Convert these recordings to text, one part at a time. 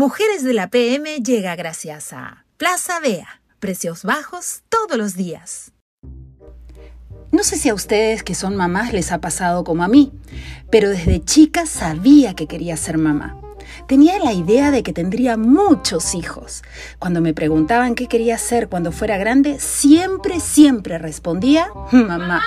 Mujeres de la PM llega gracias a Plaza Bea. Precios bajos todos los días. No sé si a ustedes que son mamás les ha pasado como a mí, pero desde chica sabía que quería ser mamá. Tenía la idea de que tendría muchos hijos. Cuando me preguntaban qué quería ser cuando fuera grande, siempre, siempre respondía, mamá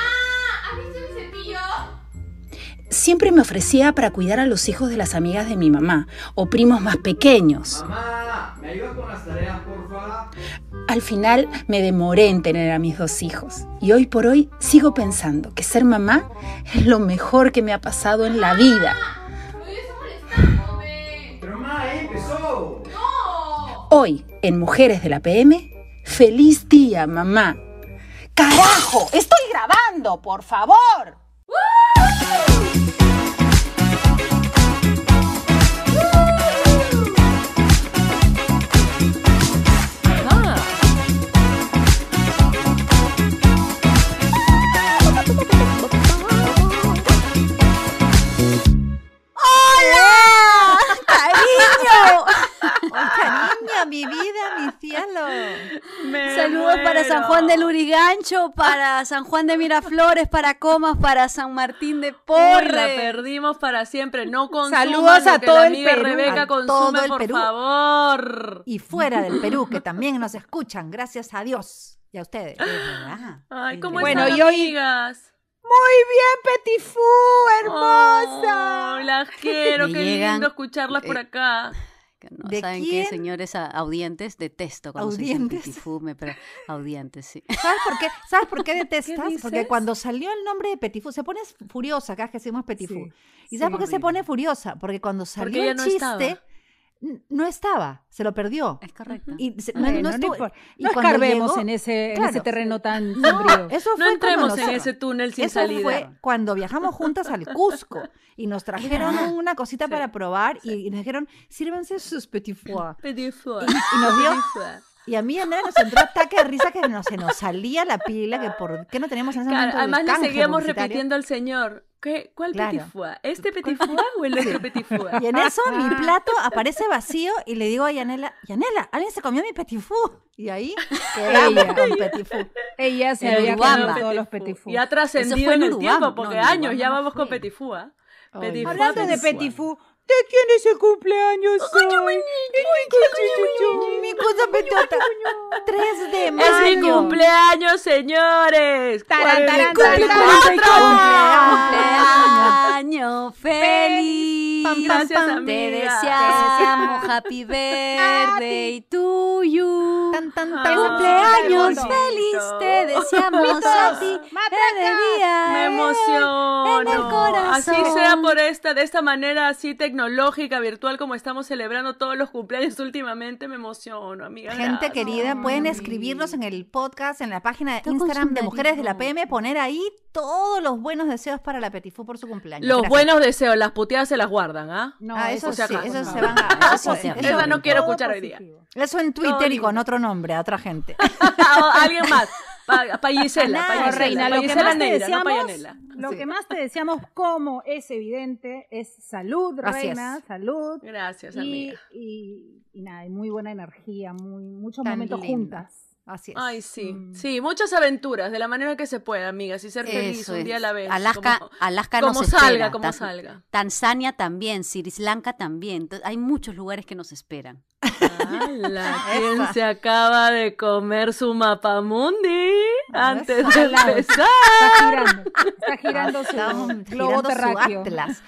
siempre me ofrecía para cuidar a los hijos de las amigas de mi mamá o primos más pequeños. Mamá, ¿me ayudas con las tareas, por Al final me demoré en tener a mis dos hijos y hoy por hoy sigo pensando que ser mamá es lo mejor que me ha pasado en la vida. ¿eh? ¡No empezó! Hoy, en Mujeres de la PM, feliz día, mamá. ¡Carajo! ¡Estoy grabando, por favor! Woo! mi vida, mi cielo. Saludos para San Juan del Urigancho, para San Juan de Miraflores, para Comas, para San Martín de Porres. La perdimos para siempre. No consuman Saludos a todo el Perú. Rebeca el por Perú. Y fuera del Perú, que también nos escuchan, gracias a Dios. Y a ustedes. Ay, ¿cómo bueno, y hoy... Muy bien, Petifú, hermosa. Oh, las quiero, qué lindo escucharlas por eh, acá saben qué, señores audientes, detesto cuando se dicen Petifú, pero audientes, sí. ¿Sabes por qué, ¿Sabes detestas? Porque cuando salió el nombre de Petifú, se pone furiosa, acá que decimos Petifú. ¿Y sabes por qué se pone furiosa? Porque cuando salió el chiste no estaba, se lo perdió. Es correcto. Y, no, no, estuvo, no, y no escarbemos en, ese, en, ese, terreno tan sombrío. no entremos en ese túnel sin eso fue cuando viajamos juntas al Cusco y nos trajeron una cosita para probar y, nos dijeron, sírvanse sus petit foie. Petit foie. Y, nos dio... Y a mí Andrea nos entró ataque de risa que se nos salía la pila, que por qué no teníamos en ese momento Además le seguíamos repitiendo al señor. ¿Qué, ¿Cuál petifúa? ¿Este petifúa o el otro petifúa? Y en eso mi ah. plato aparece vacío y le digo a Yanela, Yanela, alguien se comió mi petifú Y ahí quedamos ella, con Ella se había comido todos los petit Y ha trascendido en, el tiempo, porque años ya vamos con petifúa Hablando de petit ¿De quién es el cumpleaños hoy? Mi cosa petota. Tres de mayo. Es mi cumpleaños, señores. ¡Cuatro! cumpleaños feliz. Te deseamos happy birthday to you. Tan, tan, cumpleaños feliz. Te deseamos a ti. Me eh, emociono. En el corazón. Así sea por esta, de esta manera así tecnológica, virtual, como estamos celebrando todos los cumpleaños últimamente, me emociono, amiga. Gente querida, pueden escribirnos en el podcast, en la página de Instagram de Mujeres de la PM, poner ahí todos los buenos deseos para la Petifú por su cumpleaños. Los buenos deseos, las puteadas se las guardan. ¿ah? No, ah, eso, sí, eso se van a... Eso, eso, no quiero escuchar hoy día. Eso en Twitter y con otro nombre, a otra gente. Ah, alguien más. Pa, Gisela, Reina, lo que más te deseamos, Lo que más te deseamos, como es evidente, es salud, Reina, salud. Gracias, y, amiga. Y, y, nada, muy buena energía, muy, muchos momentos juntas. Así es. Ay, sí. Mm. Sí, muchas aventuras, de la manera que se pueda, amigas, y ser feliz un día a la vez. Alaska, Alaska como nos salga, espera. Como salga. Tanzania también, Sri Lanka también. Hay muchos lugares que nos esperan. la gente se acaba de comer su mapamundi antes de empezar? Está girando, está girando su globo terráqueo. atlas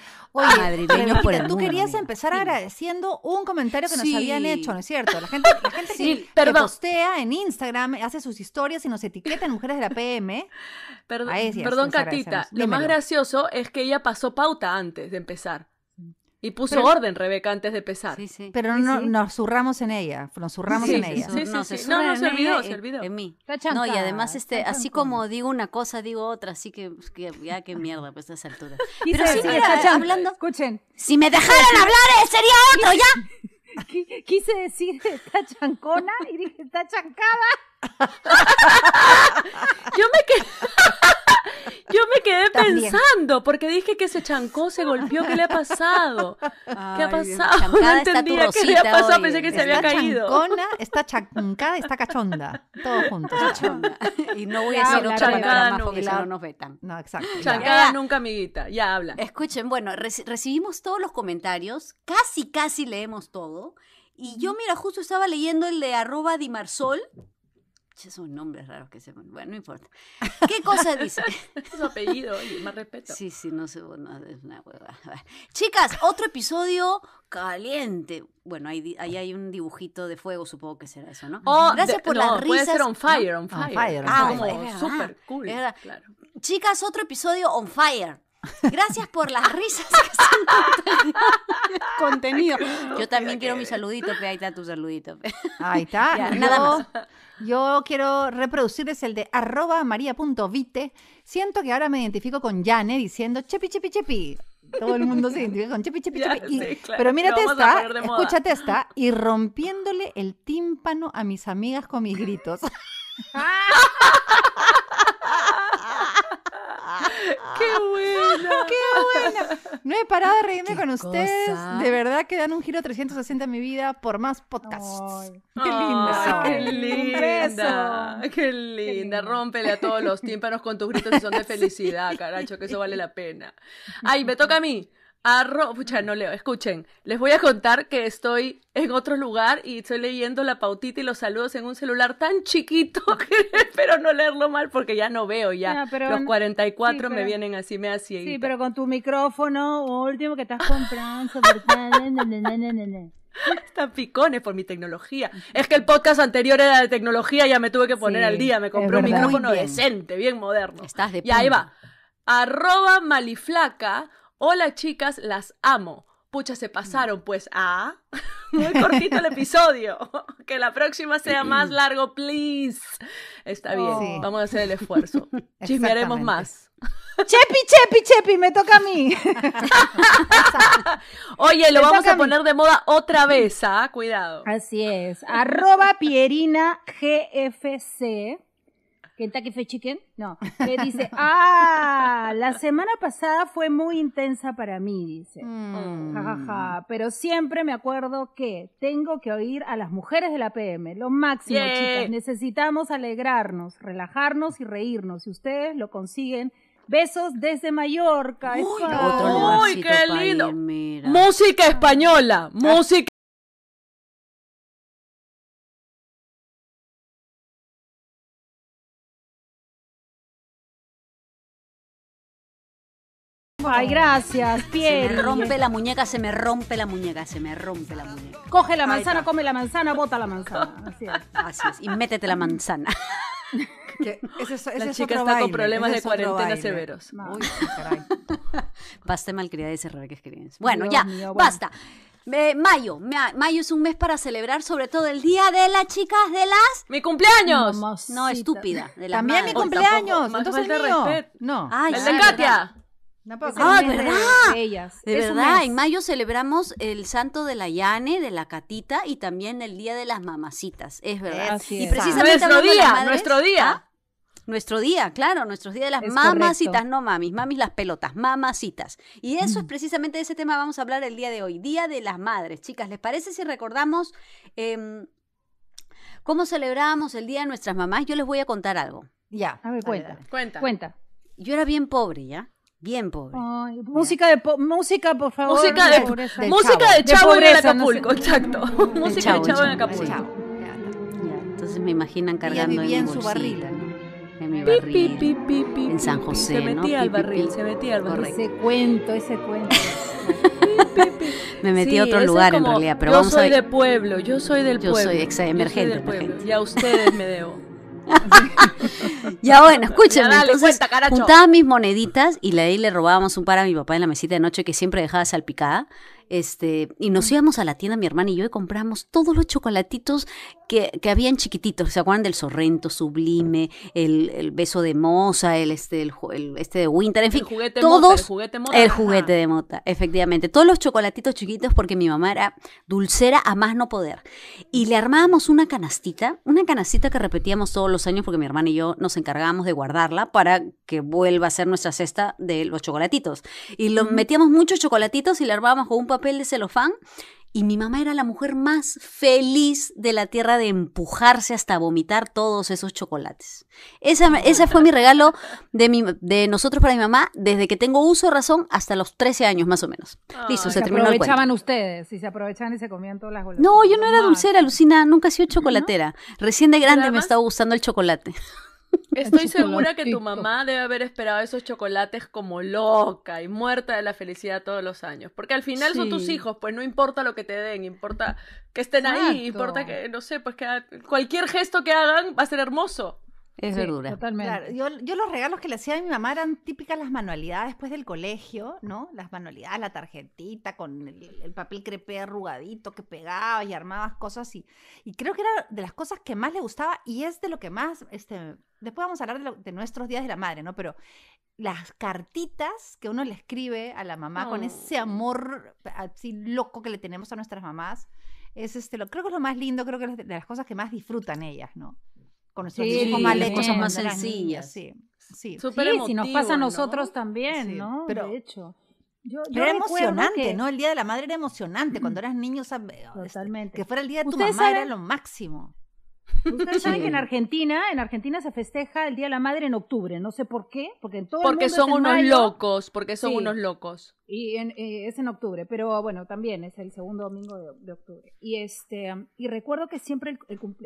madrileños tú querías empezar agradeciendo un comentario que nos habían hecho, ¿no es cierto? La gente, la gente que, postea en Instagram, hace sus historias y nos etiqueta en Mujeres de la PM. Perdón, perdón Catita. Lo más gracioso es que ella pasó pauta antes de empezar. Y puso orden Rebeca antes de pesar. Pero no, nos zurramos en ella, nos zurramos en ella. no, no, no, se olvidó, se olvidó. En mí. No, y además, este, así como digo una cosa, digo otra, así que, pues, ya qué mierda, pues a esa altura. Pero si me hablando, escuchen. Si me dejaran hablar, eh, sería otro, ¿ya? quise decir está chancona y dije está chancada. yo me quedé, yo me pensando, porque dije que se chancó, se golpeó, ¿qué le ha pasado? ¿Qué ha pasado? No entendía qué le ha pasado, pensé que se había caído. Chancona, está chancada, está cachonda, todos juntos. Y no voy a decir otra palabra más porque si no nos vetan. No, exacto. Chancada nunca, amiguita, ya habla. Escuchen, bueno, recibimos todos los comentarios, casi, casi leemos todo. Y yo, mira, justo estaba leyendo el de arroba Dimarsol, esos nombres raros que se ponen. Bueno, no importa. ¿Qué cosa dice? Su apellido, oye, más respeto. Sí, sí, no sé, es una hueva. Chicas, otro episodio caliente. Bueno, ahí, hay un dibujito de fuego, supongo que será eso, ¿no? Oh, Gracias por la las risas. Puede ser on fire, on fire. ah, super cool. Chicas, otro episodio on fire. Gracias por las risas que son contenido. Yo también quiero mi saludito, pe. ahí está tu saludito. Ahí está. nada más. Yo quiero reproducirles el de arroba maria.vite. Siento que ahora me identifico con Yane diciendo chepi, chepi, chepi. Todo el mundo se identifica con chepi, chepi, chepi. Pero mírate esta, escúchate esta, y rompiéndole el tímpano a mis amigas con mis gritos. Ah. ¡Qué buena! ¡Qué bueno. No he parado de reírme con ustedes. De verdad que dan un giro 360 en mi vida por más podcasts. ¡Qué linda! ¡Qué linda! ¡Qué linda! Rómpele a todos los tímpanos con tus gritos que son de felicidad, caracho, que eso vale la pena. ¡Ay, me toca a mí! Arro, pucha, no leo, escuchen, les voy a contar que estoy en otro lugar y estoy leyendo la pautita y los saludos en un celular tan chiquito que espero no leerlo mal porque ya no veo ya. los 44 me vienen así, me así. Sí, pero con tu micrófono último que estás comprando, Están picones por mi tecnología. Es que el podcast anterior era de tecnología, ya me tuve que poner al día, me compré un micrófono decente, bien moderno. Estás de Y ahí va. Arroba maliflaca Hola chicas, las amo. Pucha, se pasaron, pues a... Muy cortito el episodio. Que la próxima sea más largo, please. Está bien, oh. vamos a hacer el esfuerzo. Chismearemos más. Chepi, chepi, chepi, me toca a mí. Oye, lo vamos a poner de moda otra vez, ¿ah? Cuidado. Así es. Arroba Pierina GFC. Kentucky Fried Chicken, no, que dice, ah, la semana pasada fue muy intensa para mí, dice, mm. pero siempre me acuerdo que tengo que oír a las mujeres de la PM, lo máximo, chicas, necesitamos alegrarnos, relajarnos y reírnos, Si ustedes lo consiguen. Besos desde Mallorca. Uy, qué lindo! Música española, ah. música Ay, gracias, Pieri. Se rompe la muñeca, se me rompe la muñeca, se me rompe la muñeca. Coge la manzana, come la manzana, bota la manzana. Así es. Y métete la manzana. Esa chica está con problemas de cuarentena severos. Uy, caray. Basta malcriada y cerrar que escribes. Bueno, ya, basta. mayo, mayo es un mes para celebrar sobre todo el día de las chicas de las mi cumpleaños. No estúpida, También mi cumpleaños, entonces el mío. No. el de Katia. Ah, ¿verdad? De, ellas. verdad, en mayo celebramos el santo de la Yane, de la Catita y también el día de las mamacitas, es verdad. y precisamente nuestro día, nuestro día. ¿ah? Nuestro día, claro, nuestro día de las mamacitas, no mamis, mamis las pelotas, mamacitas. Y eso es mm. precisamente de ese tema vamos a hablar el día de hoy, Día de las Madres. Chicas, ¿les parece si recordamos em, cómo celebrábamos el Día de nuestras mamás? Yo les voy a contar algo. Ya, a cuenta. cuenta. Cuenta. Yo era bien pobre, ¿ya? Bien pobre. Ay, música de música, por favor. Música de, música chavo. de chavo de en Acapulco, exacto. música de chavo, en Acapulco. Chavo. Entonces me imaginan cargando en, en su barrita, ¿no? En mi barril. en San José, Se metía ¿no? al barril, se metía al barril. Ese cuento, ese cuento. me metí a otro lugar en realidad, pero yo vamos soy de pueblo, yo soy del yo pueblo. Soy, ex, emergente, yo soy del pueblo. Emergente. ustedes me debo. ya bueno, escúchenme. juntaba mis moneditas y le robábamos un par a mi papá en la mesita de noche que siempre dejaba salpicada este, y nos íbamos a la tienda, mi hermana y yo, y compramos todos los chocolatitos que, que habían chiquititos. ¿Se acuerdan del Sorrento Sublime, el, el beso de Moza, el este, el, este de Winter, en fin, el juguete todos, mota, el juguete de mota, efectivamente. Todos los chocolatitos chiquitos porque mi mamá era dulcera a más no poder. Y le armábamos una canastita, una canastita que repetíamos todos los años porque mi hermana y yo nos encargábamos de guardarla para que vuelva a ser nuestra cesta de los chocolatitos. Y los metíamos muchos chocolatitos y le armábamos con un papel de celofán y mi mamá era la mujer más feliz de la tierra de empujarse hasta vomitar todos esos chocolates. ese fue mi regalo de, mi, de nosotros para mi mamá desde que tengo uso de razón hasta los 13 años más o menos. Ah, Listo, se, terminó el aprovechaban ustedes y se aprovechaban y se comían todas las golosinas. No, yo no era dulcera, Lucina, nunca he sido chocolatera. Recién de grande me estaba gustando el chocolate. Estoy segura que tu mamá debe haber esperado esos chocolates como loca y muerta de la felicidad todos los años. Porque al final son tus hijos, pues no importa lo que te den, importa que estén ahí, importa que, no sé, pues que cualquier gesto que hagan va a ser hermoso. Es Totalmente. yo, los regalos que le hacía a mi mamá eran típicas las manualidades después del colegio, ¿no? Las manualidades, la tarjetita con el, papel crepé arrugadito que pegaba y armabas cosas y, y creo que era de las cosas que más le gustaba y es de lo que más, este, después vamos a hablar de, nuestros días de la madre, ¿no? Pero las cartitas que uno le escribe a la mamá con oh. ese amor así loco que le tenemos a nuestras mamás, es este, lo, creo que es lo más lindo, creo que es de las cosas que más disfrutan ellas, ¿no? con nuestros sí, hijos más lejos, cosas más sencillas. sí, sí. sí, si nos pasa a nosotros también, ¿no? Pero, de hecho. Yo, era emocionante, ¿no? El Día de la Madre era emocionante. Cuando eras niño, este, Totalmente. que fuera el Día de tu mamá era lo máximo. Ustedes saben que en Argentina, en Argentina se festeja el Día de la Madre en octubre, no sé por qué, porque en todo porque el mundo son unos locos, porque son unos locos. Y eh, es en octubre, pero bueno, también es el segundo domingo de, octubre. Y este y recuerdo que siempre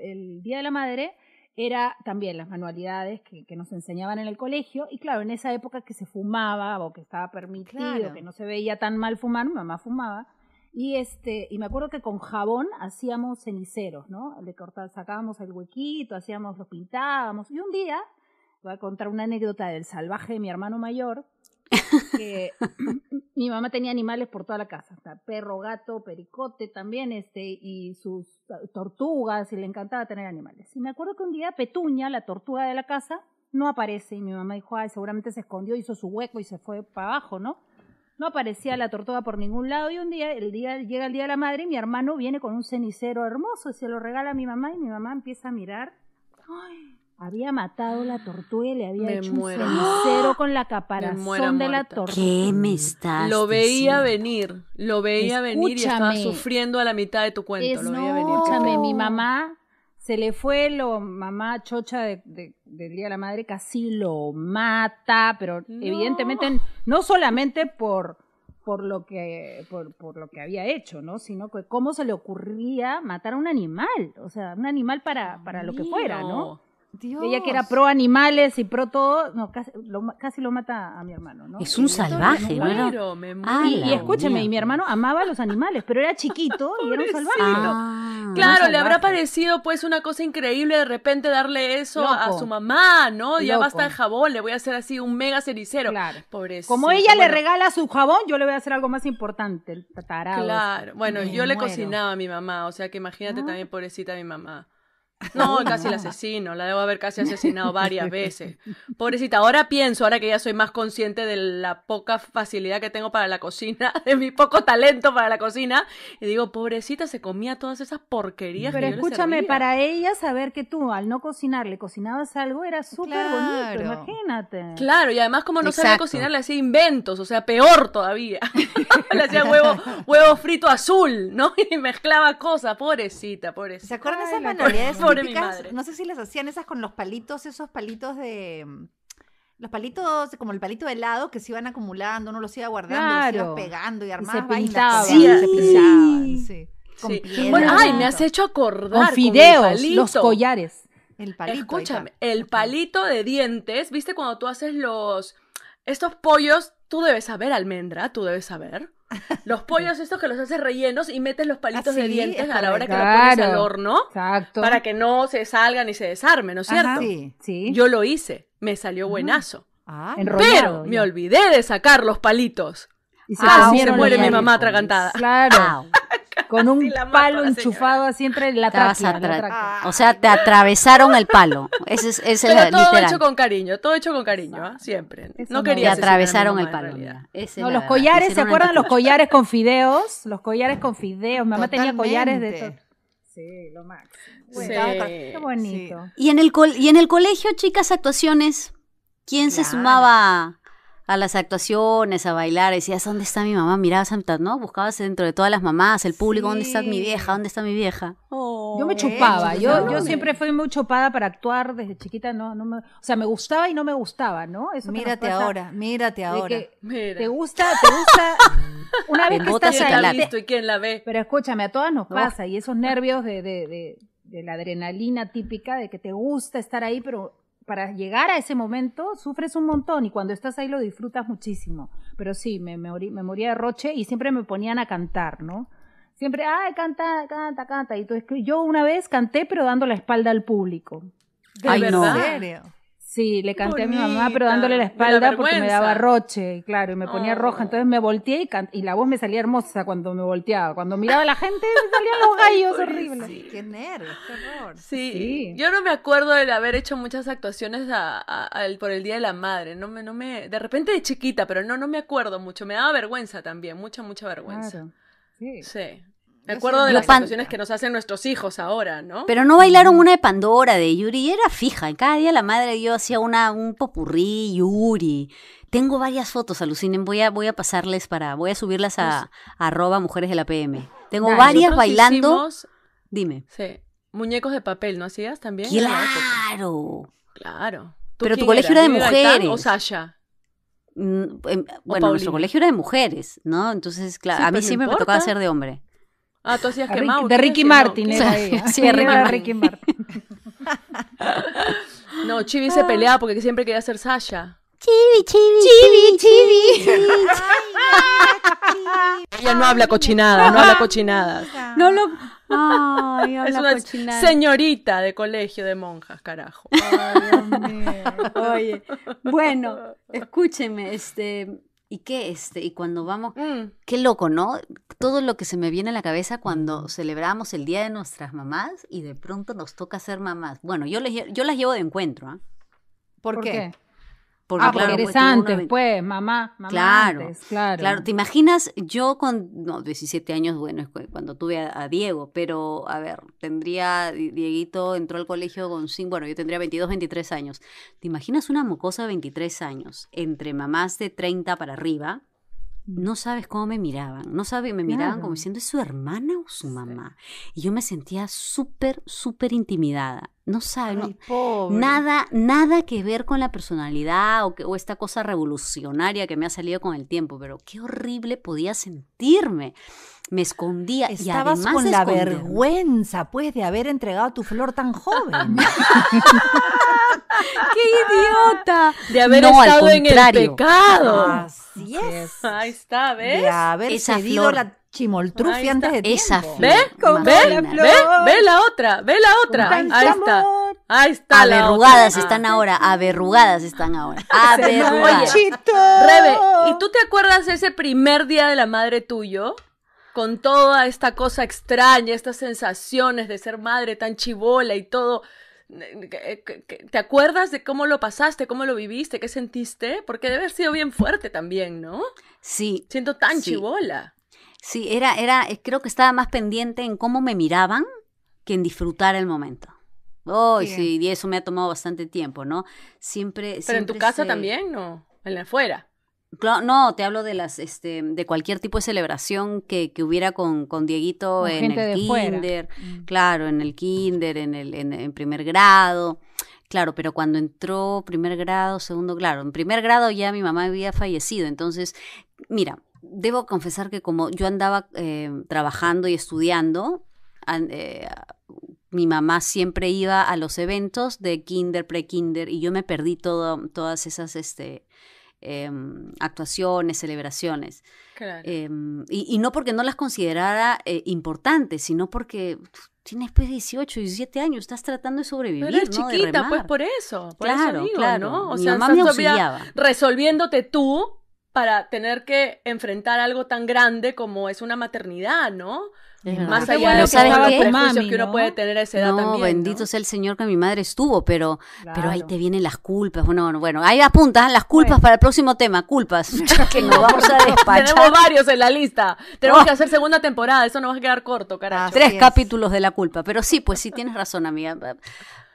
el Día de la Madre era también las manualidades que, nos enseñaban en el colegio. Y claro, en esa época que se fumaba o que estaba permitido, que no se veía tan mal fumar, mi mamá fumaba. Y este, y me acuerdo que con jabón hacíamos ceniceros, ¿no? Le sacábamos el huequito, hacíamos, lo pintábamos. Y un día, voy a contar una anécdota del salvaje de mi hermano mayor, que mi mamá tenía animales por toda la casa, hasta perro, gato, pericote también, este, y sus eh, tortugas, y le encantaba tener animales. Y me acuerdo que un día Petuña, la tortuga de la casa, no aparece, y mi mamá dijo, ay, seguramente se escondió, hizo su hueco y se fue para abajo, ¿no? No aparecía la tortuga por ningún lado y un día, el día llega el día de la madre y mi hermano viene con un cenicero hermoso y se lo regala a mi mamá y mi mamá empieza a mirar, ay, había matado la tortuga y le había hecho un ¡Ah! con la caparazón de la tortuga. ¿Qué me estás Lo veía venir, lo veía venir y estaba sufriendo a la mitad de tu cuento. Escúchame, mi mamá se le fue lo mamá chocha del Día de la Madre, casi lo mata, pero evidentemente no solamente por por lo que por, lo que había hecho, ¿no? Sino que cómo se le ocurría matar a un animal, o sea, un animal para, para lo que fuera, ¿no? Ella que era pro animales y pro todo, no, casi, lo, casi lo mata a mi hermano, ¿no? Es un salvaje, me ah, y, escúcheme, mi hermano amaba a los animales, pero era chiquito y era un salvaje. Ah, claro, le habrá parecido pues una cosa increíble de repente darle eso a su mamá, ¿no? Ya basta el jabón, le voy a hacer así un mega cericero. Claro. Como ella le regala su jabón, yo le voy a hacer algo más importante, el tatarado. Claro, este, bueno, yo le cocinaba a mi mamá, o sea que imagínate ah. también pobrecita mi mamá. No, casi el asesino, la debo haber casi asesinado varias veces. Pobrecita, ahora pienso, ahora que ya soy más consciente de la poca facilidad que tengo para la cocina, de mi poco talento para la cocina, y digo, pobrecita, se comía todas esas porquerías. Pero que escúchame, para ella saber que tú al no cocinar le cocinabas algo era súper bonito, imagínate. Claro, y además como no sabía cocinar le hacía inventos, o sea, peor todavía. le hacía huevo, huevo frito azul, ¿no? Y mezclaba cosas, pobrecita, pobrecita. ¿Se acuerdan de esas no sé si les hacían esas con los palitos, esos palitos de mm, los palitos, como el palito de helado que se iban acumulando, uno los iba guardando, los iba pegando y armando. se pintaban. Sí. sí. bueno, ay, me has hecho acordar. Con fideos, los collares. El palito. Escúchame, el palito de dientes, ¿viste cuando tú haces los. Estos pollos, tú debes saber, almendra, tú debes saber. Los pollos estos que los haces rellenos y metes los palitos de ah, dientes a la hora que los pones al horno. Para que no se salgan y se desarmen, ¿no es cierto? Yo lo hice, me salió buenazo. Ah, pero me olvidé de sacar los palitos. Y se, ah, se muere mi mamá atragantada. Claro. con un palo enchufado siempre entre la tráquea, ah. O sea, te atravesaron el palo. Ese es, ese todo hecho con cariño, todo hecho con cariño, ¿eh? siempre. no quería. Te atravesaron el palo. no, los collares, ¿se acuerdan los collares con fideos? Los collares con fideos. Mamá tenía collares de todo. Sí, lo máximo. sí. Qué bonito. Y en el y en el colegio, chicas, actuaciones. ¿Quién se sumaba a las actuaciones, a bailar, decías, ¿dónde está mi mamá? Mirabas, ¿no? Buscabas dentro de todas las mamás, el público, ¿dónde está mi vieja? ¿Dónde está mi vieja? Oh, yo me chupaba, yo, yo siempre fui muy chupada para actuar desde chiquita, no, me, o sea, me gustaba y no me gustaba, ¿no? Eso mírate ahora, mírate ahora. Te gusta, te gusta, una vez que estás ahí, la y quién la ve. Pero escúchame, a todas nos pasa, y esos nervios de, de de la adrenalina típica de que te gusta estar ahí, pero para llegar a ese momento sufres un montón y cuando estás ahí lo disfrutas muchísimo. Pero sí, me, moría de roche y siempre me ponían a cantar, ¿no? Siempre, ay, canta, canta, canta. Y tú, yo una vez canté, pero dando la espalda al público. ¿De verdad? Sí, le canté a mi mamá, pero dándole la espalda porque me daba roche, claro, y me ponía roja. Entonces me volteé y, y la voz me salía hermosa cuando me volteaba. Cuando miraba a la gente, me salían los gallos horribles. Sí. Qué Sí. Yo no me acuerdo de haber hecho muchas actuaciones por el Día de la Madre. No me, no me, de repente de chiquita, pero no, no me acuerdo mucho. Me daba vergüenza también, mucha, mucha vergüenza. Sí. sí. Me acuerdo de las pan... que nos hacen nuestros hijos ahora, ¿no? Pero no bailaron una de Pandora, de Yuri, era fija. Cada día la madre de yo hacía una, un popurrí, Yuri. Tengo varias fotos, alucinen, voy a, voy a pasarles para, voy a subirlas a, arroba mujeres de la PM. Tengo varias bailando. Dime. Sí. Muñecos de papel, ¿no hacías también? Claro. Claro. Pero tu colegio era, de mujeres. Mm, em, o Sasha? bueno, nuestro colegio era de mujeres, ¿no? Entonces, claro, a mí siempre me tocaba ser de hombre. Ah, tú hacías quemado. de Ricky Martin, era Sí, Ricky, Martin. no, Chibi se peleaba porque siempre quería ser Sasha. Chibi, chibi, chibi, chibi. Ella no habla cochinada, no habla cochinada. No lo. Ay, habla es una señorita de colegio de monjas, carajo. Ay, Dios mío. Oye, bueno, escúcheme, este, ¿Y qué este? Y cuando vamos, mm. qué loco, ¿no? Todo lo que se me viene a la cabeza cuando mm. celebramos el día de nuestras mamás y de pronto nos toca ser mamás. Bueno, yo, les, yo las llevo de encuentro, ¿ah? ¿Por, qué? Ah, porque, ah, claro, pues, mamá, mamá claro, claro. ¿te imaginas? Yo con, no, 17 años, bueno, es cuando tuve a, Diego, pero, a ver, tendría, Dieguito entró al colegio con cinco bueno, yo tendría 22, 23 años. ¿Te imaginas una mocosa de 23 años entre mamás de 30 para arriba? No sabes cómo me miraban, no sabes, me miraban como diciendo, su hermana o su mamá? Y yo me sentía súper, súper intimidada. No sabes, nada, nada que ver con la personalidad o, que, o esta cosa revolucionaria que me ha salido con el tiempo, pero qué horrible podía sentirme me escondía. y además con la vergüenza, pues, de haber entregado tu flor tan joven. ¡Qué idiota! De haber estado en el pecado. Así es. Ahí está, ¿ves? De haber Esa cedido la chimoltrufia antes de tiempo. Esa flor. ¿Ve? Con ve, la ¿Ve? la otra, ve la otra. Ahí está. Ahí está Averrugadas la ah. están ahora, averrugadas están ahora. Averrugadas. Oye, Rebe, ¿y tú te acuerdas ese primer día de la madre tuyo? con toda esta cosa extraña, estas sensaciones de ser madre tan chivola y todo. Eh, ¿Te acuerdas de cómo lo pasaste, cómo lo viviste, qué sentiste? Porque debe haber sido bien fuerte también, ¿no? Sí. Siento tan chivola. Sí, era, era, eh, creo que estaba más pendiente en cómo me miraban que en disfrutar el momento. Oh, sí, y eso me ha tomado bastante tiempo, ¿no? Siempre. Pero en tu casa también, ¿no? En la afuera. No, te hablo de las, este, de cualquier tipo de celebración que, que hubiera con, con Dieguito en el kinder, mm. claro, en el kinder, en el, en, primer grado. Claro, pero cuando entró primer grado, segundo, claro, en primer grado ya mi mamá había fallecido. Entonces, mira, debo confesar que como yo andaba eh, trabajando y estudiando, eh, mi mamá siempre iba a los eventos de kinder, pre-kinder, y yo me perdí todo, todas esas, este, Em, actuaciones, celebraciones. Em, y, no porque no las considerara eh, importantes, sino porque pues, tienes pues 18, 17 años, estás tratando de sobrevivir. Pero eres chiquita, pues por eso. claro, claro. O sea, mamá me resolviéndote tú para tener que enfrentar algo tan grande como es una maternidad, ¿no? Más allá de los que uno puede tener a esa edad no, bendito sea el Señor que mi madre estuvo, pero, pero ahí te vienen las culpas. Bueno, bueno, ahí apuntas las culpas para el próximo tema, culpas. que nos vamos a despachar. Tenemos varios en la lista. Tenemos oh. que hacer segunda temporada, eso no va a quedar corto, carajo. Tres capítulos de la culpa, pero sí, pues sí tienes razón, amiga.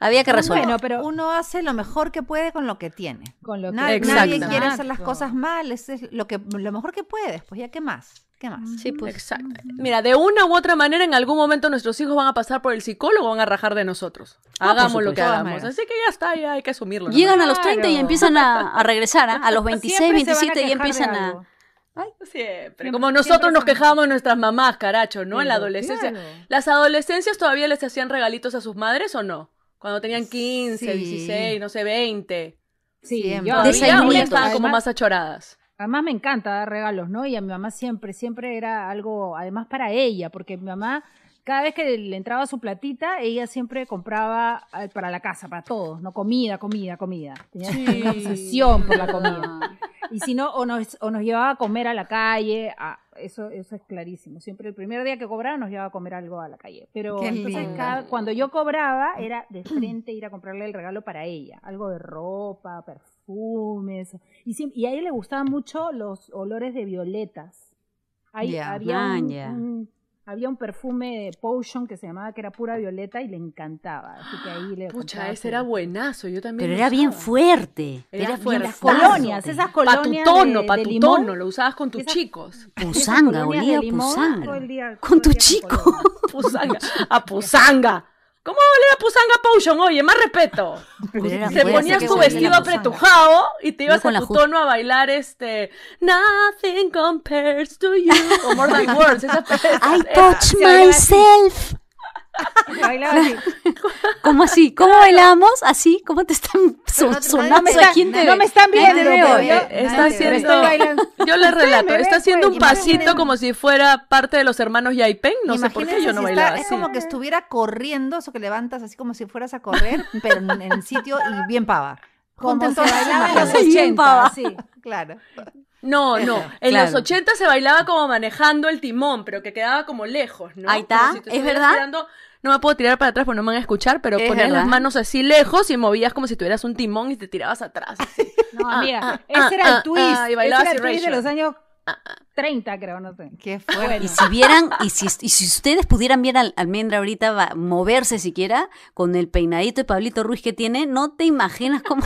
Había que resolver. Bueno, pero uno hace lo mejor que puede con lo que tiene. Con lo que... Nadie quiere hacer las cosas mal, es lo, que, lo mejor que puedes, pues ya qué más. ¿Qué más? Sí, pues. Exacto. Mira, de una u otra manera, en algún momento nuestros hijos van a pasar por el psicólogo, van a rajar de nosotros. Ah, hagamos lo que hagamos. Así que ya está, ya hay que asumirlo. Llegan a los 30 y empiezan a, regresar, ¿ah? a los 26, 27 y empiezan a. Ay, siempre. Como nosotros nos quejábamos de nuestras mamás, caracho, ¿no? en la adolescencia. ¿Las adolescencias todavía les hacían regalitos a sus madres o no? Cuando tenían 15, 16, no sé, 20. Sí, yo, estaban como más achoradas. Además me encanta dar regalos, ¿no? Y a mi mamá siempre, siempre era algo, además para ella, porque mi mamá cada vez que le entraba su platita, ella siempre compraba eh, para la casa, para todos, ¿no? Comida, comida, comida. Tenía una obsesión por la comida. Ah. Y si no, o nos, o nos llevaba a comer a la calle, eso, eso es clarísimo. Siempre el primer día que cobraba nos llevaba a comer algo a la calle. Pero entonces cuando yo cobraba era de frente ir a comprarle el regalo para ella, algo de ropa, perfumes. Y, y a ella le gustaban mucho los olores de violetas. Ahí había había un perfume de Potion que se llamaba que era pura violeta y le encantaba. Así que Pucha, ese era buenazo, yo también. Pero era bien fuerte. Era, bien fuerte. Las colonias, esas colonias. Para tu tono, para tu tono, lo usabas con tus chicos. Pusanga, olía a pusanga. con tu chico. Pusanga, a pusanga. ¿Cómo le da pusanga potion? Oye, más respeto. Se ponías tu vestido apretujado y te ibas a tu tono a bailar este Nothing compares to you. O More Than Words. I touch myself así. ¿Cómo así? ¿Cómo bailamos? ¿Así? ¿Cómo te están sonando? No me, están viendo. yo, haciendo, yo le relato, está haciendo pues, un pasito como si fuera parte de los hermanos Yaipeng. No sé por qué yo no bailaba así. Es como que estuviera corriendo, eso que levantas así como si fueras a correr, pero en, el sitio y bien pava. Como se bailaba en los 80, claro. No, no. En los 80 se bailaba como manejando el timón, pero que quedaba como lejos, ¿no? Ahí está, es verdad no me puedo tirar para atrás porque no me van a escuchar, pero poner las manos así lejos y movías como si tuvieras un timón y te tirabas atrás. no, mira, ese era el twist. ese el twist de los años 30, ah, ah. creo, no sé. Qué Bueno. Y si vieran, y si, y si ustedes pudieran ver al almendra ahorita moverse siquiera, con el peinadito de Pablito Ruiz que tiene, no te imaginas cómo,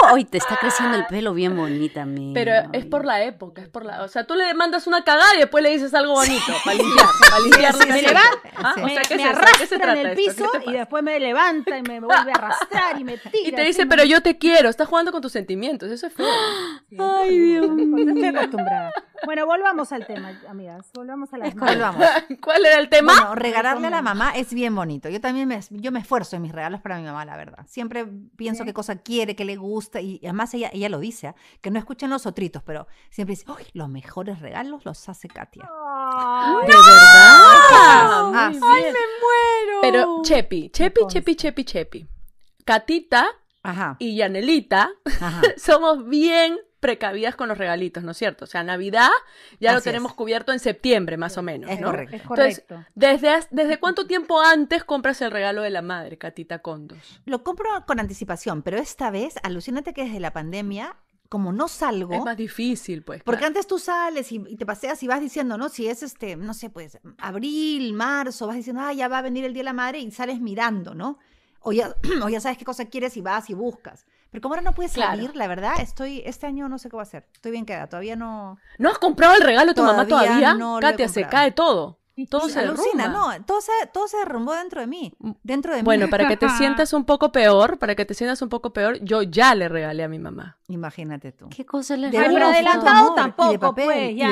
¿Cómo? Hoy te está creciendo el pelo bien bonita, mía. Pero es por la época, es por la. O sea, tú le mandas una cagada y después le dices algo bonito para limpiar. Para limpiar me ah, o sea, que me, arrastra se en el piso y después me levanta y me vuelve a arrastrar y me tira. Y te dice, pero yo te quiero, estás jugando con tus sentimientos, eso es feo. Ay, Dios mío. estoy acostumbrada. Bueno, volvamos al tema, amigas. Volvamos a la Volvamos. ¿Cuál era el tema? Bueno, regalarle a la mamá es bien bonito. Yo también me, yo me esfuerzo en mis regalos para mi mamá, la verdad. Siempre pienso qué cosa quiere, qué le gusta. Y además ella, ella lo dice, ¿ah? que no escuchen los otritos, pero siempre dice, ¡Ay, los mejores regalos los hace Katia. ¿De verdad? ¡Ay, me muero! Pero Chepi, Chepi, Chepi, Chepi, Chepi. Katita y Yanelita somos bien precavidas con los regalitos, ¿no es cierto? O sea, Navidad ya lo tenemos cubierto en septiembre, más o menos. ¿no? correcto. correcto. ¿desde, ¿desde cuánto tiempo antes compras el regalo de la madre, Catita Condos? Lo compro con anticipación, pero esta vez, alucínate que desde la pandemia como no salgo. Es más difícil, pues. Porque antes tú sales y, te paseas y vas diciendo, ¿no? Si es este, no sé, pues abril, marzo, vas diciendo, ah, ya va a venir el Día de la Madre y sales mirando, ¿no? O ya, o ya sabes qué cosa quieres y vas y buscas. Pero como ahora no puedes salir, la verdad, estoy este año no sé qué va a hacer. Estoy bien queda. todavía no. ¿No has comprado el regalo de tu mamá todavía? No Katia, se cae todo. Todo se alucina, no, todo se, todo se derrumbó dentro de mí, mm. dentro de Bueno, para que te sientas un poco peor, para que te sientas un poco peor, yo ya le regalé a mi mamá. Imagínate tú. ¿Qué cosa le regalé? Pues, adelantado tampoco, pues,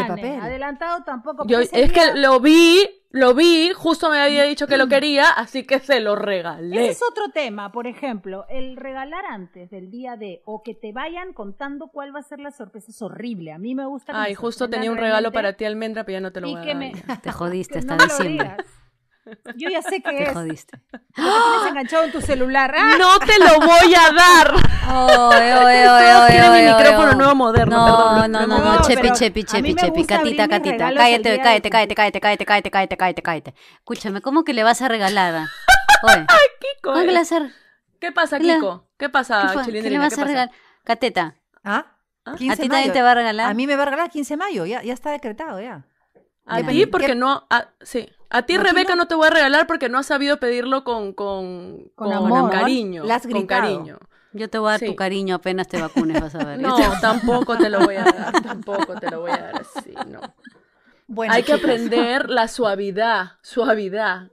Adelantado tampoco. es que lo vi lo vi, justo me había dicho que lo quería, así que se lo regalé. es otro tema, por ejemplo, el regalar antes del día de o que te vayan contando cuál va a ser la sorpresa es horrible. A mí me gusta. Ay, justo tenía un regalo para ti, Almendra, pero ya no te lo voy a dar. Te jodiste está no yo ya sé que te es. jodiste. Tienes enganchado en tu celular. ¡Ah! No te lo voy a dar. Oh, quieren mi micrófono nuevo moderno. No, no, no, no, chepi, chepi, chepi, chepi. Catita, catita. Cállate, cállate, cállate, cállate, cállate, cállate, cállate, cállate, cállate. Escúchame, ¿cómo que le vas a regalar? Ay, Kiko. ¿Cómo que eh. vas a ¿Qué pasa, Kiko? ¿Qué pasa, Chilindrina? ¿Qué le vas a regalar? Cateta. ¿Ah? ¿A ti también te va a regalar? A mí me va a regalar 15 de mayo, ya, ya está decretado, ya. A ti, porque no. Ah, sí. A ti, pues Rebeca, no te voy a regalar porque no has sabido pedirlo con, con, con, cariño. con cariño. Yo te voy a dar tu cariño apenas te vacunes, vas a ver. No, tampoco te lo voy a dar, tampoco te lo voy a dar así, no. Bueno, Hay que aprender la suavidad, suavidad.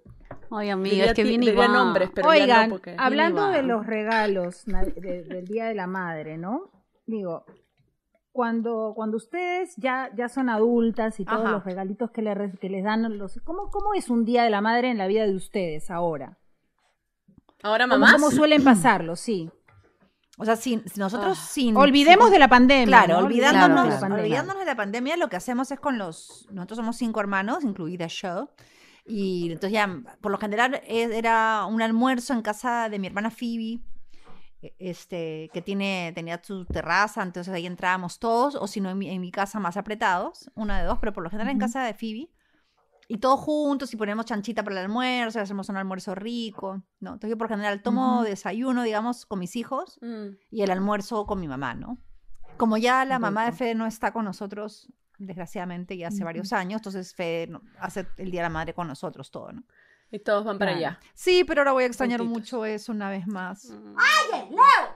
Ay, amiga, es que viene igual. nombres, pero Oigan, hablando de los regalos del Día de la Madre, ¿no? Digo, cuando, cuando ustedes ya, ya son adultas y todos los regalitos que, les dan, los, ¿cómo, ¿cómo es un Día de la Madre en la vida de ustedes ahora? Ahora mamás. ¿Cómo, suelen pasarlo? Sí. O sea, si nosotros ah. sin... Olvidemos de la pandemia. Claro, olvidándonos, claro. olvidándonos de la pandemia, lo que hacemos es con los... Nosotros somos cinco hermanos, incluida yo. Y entonces ya, por lo general, e, era un almuerzo en casa de mi hermana Phoebe e, este, que tiene, tenía su terraza, entonces ahí entrábamos todos, o si no, en, mi casa más apretados, una de dos, pero por lo general en casa de Phoebe. Y todos juntos, y ponemos chanchita para el almuerzo, y hacemos un almuerzo rico, ¿no? Entonces yo por general tomo desayuno, digamos, con mis hijos, mm. y el almuerzo con mi mamá, ¿no? Como ya la mamá de Fe no está con nosotros, desgraciadamente, ya hace varios años, entonces Fe hace el Día de la Madre con nosotros todo, ¿no? Y todos van para allá. Sí, pero ahora voy a extrañar mucho eso una vez más. ¡Oye, Leo!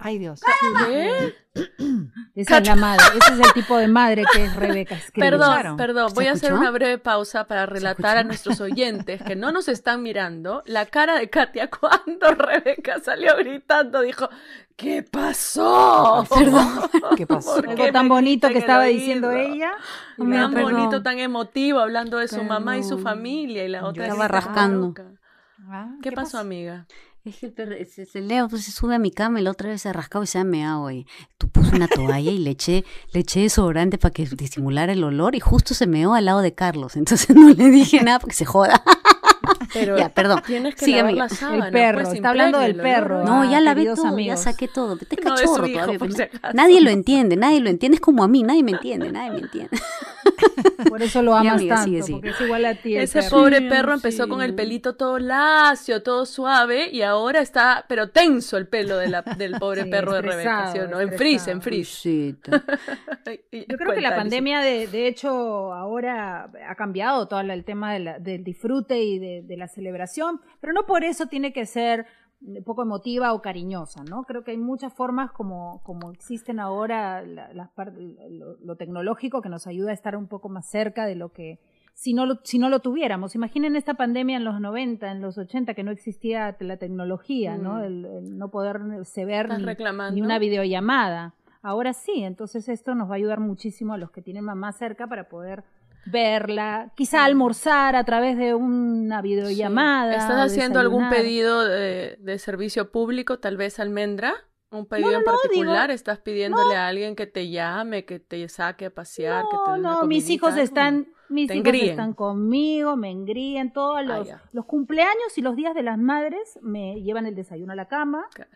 Ay, Dios. Esa es la madre, ese es el tipo de madre que es Rebeca. perdón, perdón, voy a hacer una breve pausa para relatar a nuestros oyentes que no nos están mirando la cara de Katia cuando Rebeca salió gritando, dijo, ¿qué pasó? Perdón, ¿qué pasó? Algo tan bonito que estaba diciendo ella. Tan bonito, tan emotivo, hablando de su mamá y su familia y la otra. estaba rascando. Ah, ¿Qué, pasó? amiga? Es que el perro, pues, se sube a mi cama y la otra vez se ha rascado y se ha meado. Y tú puse una toalla y le eché, le eché para que disimulara el olor y justo se meó al lado de Carlos. Entonces no le dije nada porque se joda. Pero ya, perdón. Tienes El pues, perro, pues, está hablando del perro. No, ya la todo, ya saqué todo. Te cachorro pues, Nadie lo entiende, nadie lo entiende. Es como a mí, nadie me entiende, nadie me entiende. Por eso lo amas tanto, es igual a ti. Ese pobre perro empezó con el pelito todo lacio, todo suave, y ahora está, pero tenso el pelo del pobre perro de reventación. no? En frizz, en frizz. Yo creo que la pandemia, de, de, hecho, ahora ha cambiado todo el tema la, del disfrute y de, de la celebración, pero no por eso tiene que ser poco emotiva o cariñosa, ¿no? Creo que hay muchas formas como, como existen ahora la, lo, tecnológico que nos ayuda a estar un poco más cerca de lo que si no lo, si no lo tuviéramos. Imaginen esta pandemia en los 90, en los 80, que no existía la tecnología, ¿no? Mm. El, no poder se ver ni, ni, una videollamada. Ahora sí, entonces esto nos va a ayudar muchísimo a los que tienen mamá cerca para poder verla, quizá almorzar a través de una videollamada. ¿Estás haciendo algún pedido de, servicio público, tal vez almendra? ¿Un pedido en particular? ¿Estás pidiéndole a alguien que te llame, que te saque a pasear? No, que te no, mis hijos están, mm, mis hijos están conmigo, me engríen todos ah, los, los cumpleaños y los días de las madres me llevan el desayuno a la cama. Claro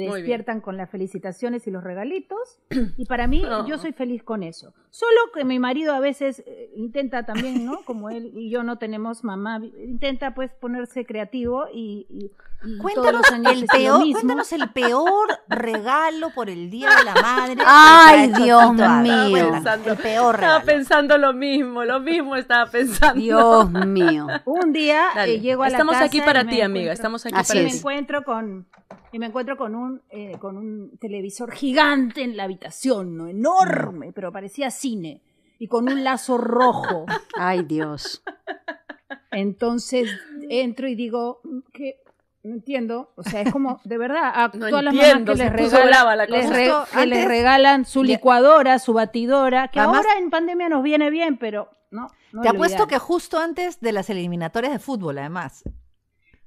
me despiertan con las felicitaciones y los regalitos. Y para mí, yo soy feliz con eso. Solo que mi marido a veces eh, intenta también, ¿no? Como él y yo no tenemos mamá, intenta pues ponerse creativo y Cuéntanos el, peor, cuéntanos el peor regalo por el Día de la Madre. Ay, Dios mío. Estaba pensando lo mismo, lo mismo estaba pensando. Dios mío. Un día eh, llego a la Estamos aquí para ti, amiga. Estamos aquí para ti. encuentro con y me encuentro con un eh, con un televisor gigante en la habitación, no enorme, pero parecía cine y con un lazo rojo. Ay, Dios. Entonces entro y digo, mm, ¿qué, no entiendo, o sea, es como, de verdad, a todas las mamás que, les regalan, les regalan, su licuadora, su batidora, que ahora en pandemia nos viene bien, pero no. te apuesto que justo antes de las eliminatorias de fútbol, además.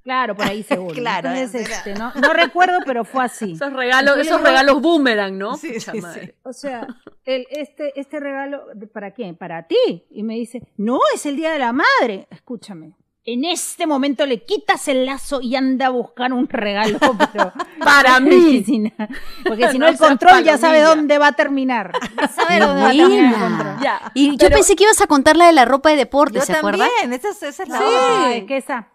Claro, por ahí seguro. claro. este, ¿no? recuerdo, pero fue así. Esos regalos, esos regalos boomerang, ¿no? Sí, sí, sí. O sea, este, este regalo, ¿para quién? Para ti. Y me dice, no, es el Día de la Madre. Escúchame en este momento le quitas el lazo y anda a buscar un regalo para mí. Porque si no, el control ya sabe dónde va a terminar. Ya sabe dónde va a terminar. Ya, y yo pensé que ibas a contar la de la ropa de deporte, ¿se acuerdan? Esa, esa es la ropa de esa.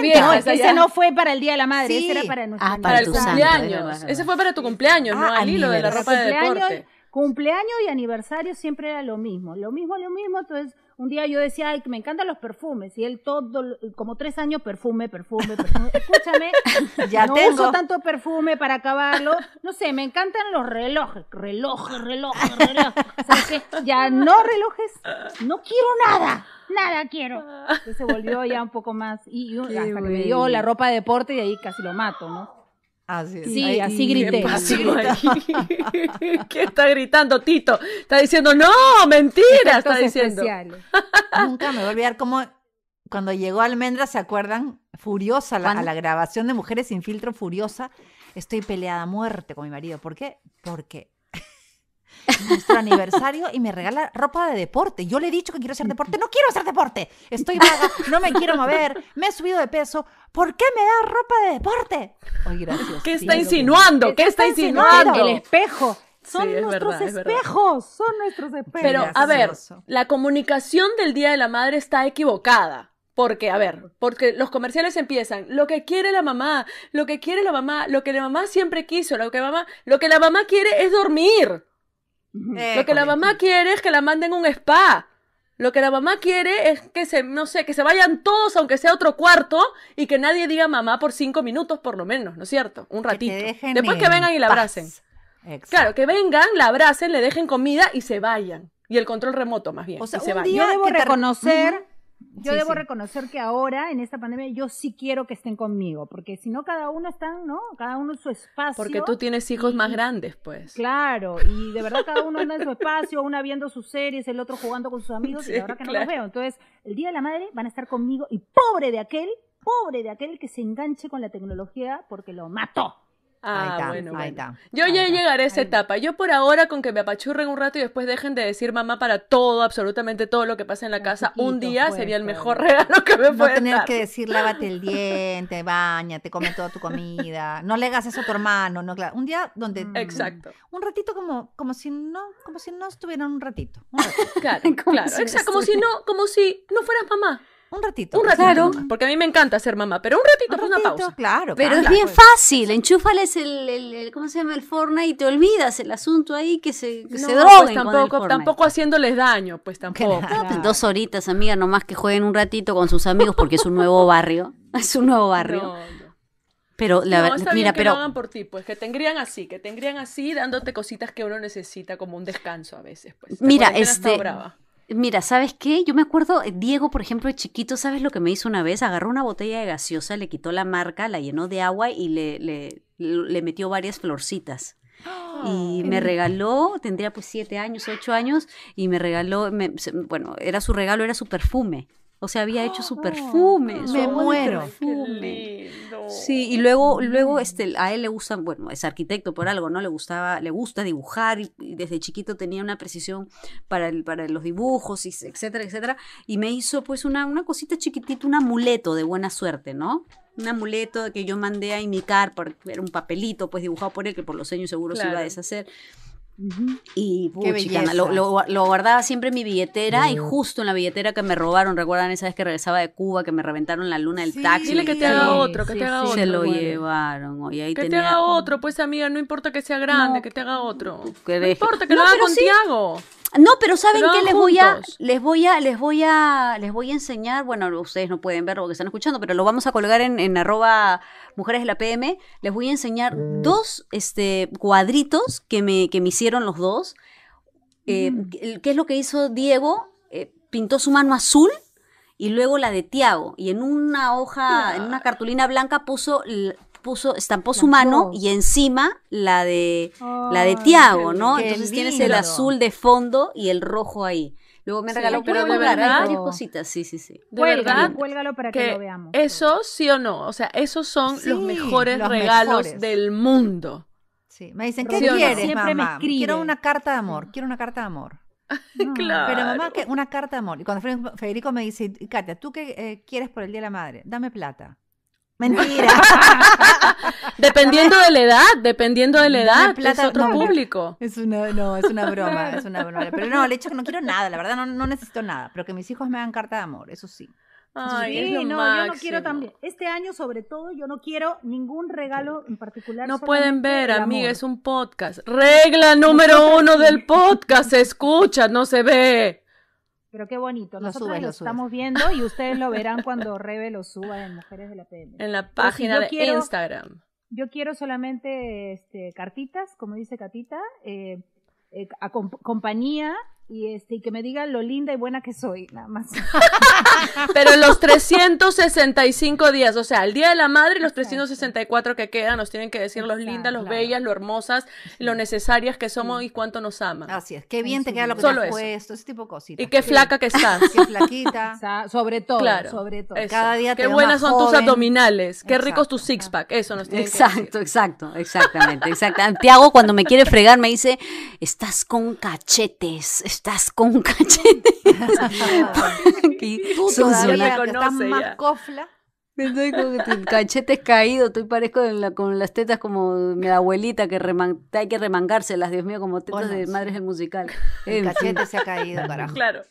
vieja, no, esa no fue para el Día de la Madre, sí. era para nuestro ah, para el cumpleaños. ese fue para tu cumpleaños, ¿no? Ah, Al hilo de la ropa de deporte. Cumpleaños y aniversario siempre era lo mismo. Lo mismo, lo mismo. Entonces, un día yo decía, ay, que me encantan los perfumes, y él todo, como tres años, perfume, perfume, perfume. Escúchame, ya no tengo. uso tanto perfume para acabarlo. No sé, me encantan los relojes, relojes, relojes, relojes. Ya no relojes, no quiero nada, nada quiero. Entonces se volvió ya un poco más, y, hasta que me dio la ropa de deporte y ahí casi lo mato, ¿no? Así Sí, así grité. ¿Qué, está gritando Tito? Está diciendo, no, mentira, está diciendo. Nunca me voy a olvidar cómo cuando llegó Almendra, ¿se acuerdan? Furiosa a la grabación de Mujeres sin filtro, furiosa. Estoy peleada a muerte con mi marido. ¿Por qué? Porque nuestro aniversario y me regala ropa de deporte. Yo le he dicho que quiero hacer deporte, no quiero hacer deporte. Estoy vaga, no me quiero mover, me he subido de peso. ¿Por qué me da ropa de deporte? gracias. ¿Qué está insinuando? ¿Qué, está, insinuando? El espejo. Son nuestros espejos, son nuestros espejos. Pero, a ver, la comunicación del Día de la Madre está equivocada. Porque, a ver, porque los comerciales empiezan, lo que quiere la mamá, lo que quiere la mamá, lo que la mamá siempre quiso, lo que mamá, lo que la mamá quiere es dormir. Eh, lo que la mamá quiere es que la manden a un spa. Lo que la mamá quiere es que se, no sé, que se vayan todos, aunque sea otro cuarto, y que nadie diga mamá por cinco minutos por lo menos, ¿no es cierto? Un ratito. Después que vengan y la abracen. Claro, que vengan, la abracen, le dejen comida y se vayan. Y el control remoto, más bien. O sea, Yo debo reconocer yo debo reconocer que ahora, en esta pandemia, yo sí quiero que estén conmigo, porque si no, cada uno está, ¿no? Cada uno en su espacio. Porque tú tienes hijos más grandes, pues. Claro, y de verdad cada uno en su espacio, una viendo sus series, el otro jugando con sus amigos, y ahora que no los veo. Entonces, el Día de la Madre van a estar conmigo, y pobre de aquel, pobre de aquel que se enganche con la tecnología porque lo mató. Ah, bueno, Yo ya llegaré a esa etapa. Yo por ahora, con que me apachurren un rato y después dejen de decir mamá para todo, absolutamente todo lo que pasa en la casa, un día pues, sería el pues. mejor regalo que me no tener que decir lávate el diente, baña, te come toda tu comida, no le hagas eso a tu hermano, Un día donde... Mm. Exacto. Un, ratito como, como si no, como si no estuvieran un ratito. Claro, claro. exacto, como si no, como si no fueras mamá. Un ratito. Un ratito. Claro. porque a mí me encanta ser mamá, pero un ratito, pues una pausa. Claro. Pero es bien pues. fácil. Enchúfales el, ¿cómo se llama? El Fortnite y te olvidas el asunto ahí que se, se pues tampoco, tampoco haciéndoles daño, pues tampoco. dos horitas, amiga, nomás que jueguen un ratito con sus amigos porque es un nuevo barrio. Es un nuevo barrio. pero la verdad, mira, que pero. No hagan por ti, pues que tendrían así, que tendrían así, dándote cositas que uno necesita como un descanso a veces. Pues. Mira, este. Mira, ¿sabes qué? Yo me acuerdo, eh, Diego, por ejemplo, de chiquito, ¿sabes lo que me hizo una vez? Agarró una botella de gaseosa, le quitó la marca, la llenó de agua y le, le, metió varias florcitas. Oh, y me regaló, tendría pues siete años, ocho años, y me regaló, bueno, era su regalo, era su perfume. O sea, había hecho oh, su perfume, me oh, muero. Sí, y luego, luego este, a él le gusta, bueno, es arquitecto por algo, ¿no? Le gustaba, le gusta dibujar y, desde chiquito tenía una precisión para, el, para los dibujos, y etcétera, etcétera. Y me hizo pues una, una cosita chiquitita, un amuleto de buena suerte, ¿no? un amuleto que yo mandé a imitar, era un papelito pues dibujado por él, que por los años seguro se iba a deshacer. Y chicana, lo, lo, guardaba siempre en mi billetera y justo en la billetera que me robaron, recuerdan esa vez que regresaba de Cuba, que me reventaron la luna del taxi. Dile que te haga otro, que te haga otro. Se lo llevaron. y ahí que te haga otro, pues amiga, no importa que sea grande, que te haga otro. No, importa, que lo haga con Tiago. No, pero ¿saben qué les voy a les voy a les voy a les voy a enseñar? Bueno, ustedes no pueden ver lo que están escuchando, pero lo vamos a colgar en, arroba mujeres de la PM. Les voy a enseñar dos este cuadritos que me que me hicieron los dos. Eh, ¿Qué es lo que hizo Diego? Eh, pintó su mano azul y luego la de Tiago y en una hoja, en una cartulina blanca puso puso, estampó su mano y encima la de, la de Tiago, ¿no? Entonces tienes el azul de fondo y el rojo ahí. Luego me regaló pero de verdad, sí, sí, sí. para que, lo veamos. Eso sí o no, o sea, esos son los mejores regalos del mundo. Sí, me dicen, ¿qué quieres, mamá? quiero una carta de amor, mm. quiero una carta de amor. claro. Pero mamá, que una carta de amor. Y cuando Federico me dice, Katia, ¿tú qué eh, quieres por el Día de la Madre? Dame plata. Mentira. dependiendo de la edad, dependiendo de la edad, es otro público. Es una, no, es una broma, es una broma. Pero no, el hecho que no quiero nada, la verdad no, necesito nada, pero que mis hijos me hagan carta de amor, eso sí. Ay, no, yo no quiero también. Este año, sobre todo, yo no quiero ningún regalo en particular. No pueden ver, amiga, es un podcast. Regla número uno del podcast, se escucha, no se ve. Pero qué bonito. Nosotros lo, estamos viendo y ustedes lo verán cuando Rebe lo suba en Mujeres de la PM. En la pues página de Instagram. Yo quiero solamente este, cartitas, como dice Catita, eh, eh, a compañía, y este y que me digan lo linda y buena que soy, nada más. Pero los 365 días, o sea, el día de la madre y los 364 que quedan nos tienen que decir los lindas, los bellas, lo hermosas, lo necesarias que somos y cuánto nos aman. Así es. Qué bien te queda lo que Solo te ese tipo de cositas. Y qué flaca que estás. qué flaquita. sobre todo, claro, sobre todo. Cada día te Qué buenas son tus abdominales, qué ricos tu six pack, eso nos tiene Exacto, que decir. exacto, exactamente, exactamente. Tiago cuando me quiere fregar me dice, "Estás con cachetes." estás con un cachete. estás Estoy con cachete caído, estoy parezco con las tetas como mi abuelita que hay que remangárselas, Dios mío, como oh, tetas de madres del musical. El cachete se ha caído, carajo. Claro.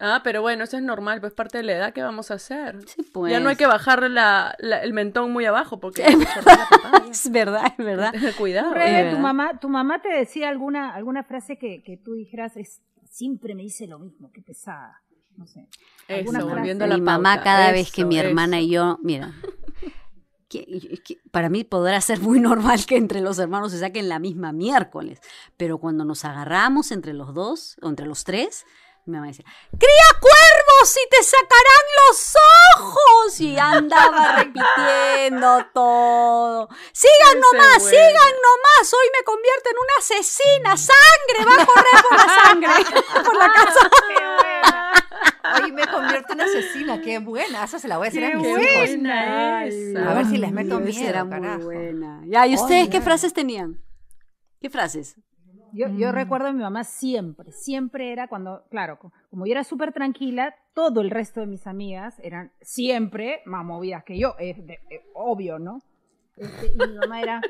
Ah, pero bueno, eso es normal, pues parte de la edad que vamos a hacer. Sí, pues. Ya no hay pues. que bajar la, el mentón muy abajo porque es verdad, es verdad, es verdad. Cuidado. tu mamá, tu mamá te decía alguna alguna frase que, que tú dijeras es siempre me dice lo mismo, qué pesada. No sé. Eso, la mi mamá cada vez que mi hermana y yo, mira, que, para mí podrá ser muy normal que entre los hermanos se saquen la misma miércoles, pero cuando nos agarramos entre los dos, o entre los tres, mi mamá decía, ¡Cría cuervos y te sacarán los ojos! Y andaba repitiendo todo. ¡Sigan nomás, bueno. sigan nomás! Hoy me convierto en una asesina. ¡Sangre! ¡Va a correr por la sangre! ¡Por la casa! Qué Hoy me convierto en asesina, qué buena. Esa se la voy a decir a mis buena A ver si les meto miedo, era muy buena. Ya, ¿y ustedes qué frases tenían? ¿Qué frases? Yo, mm. recuerdo a mi mamá siempre, siempre era cuando, claro, como yo era súper tranquila, todo el resto de mis amigas eran siempre más movidas que yo, es, eh, obvio, ¿no? Este, y mi mamá era,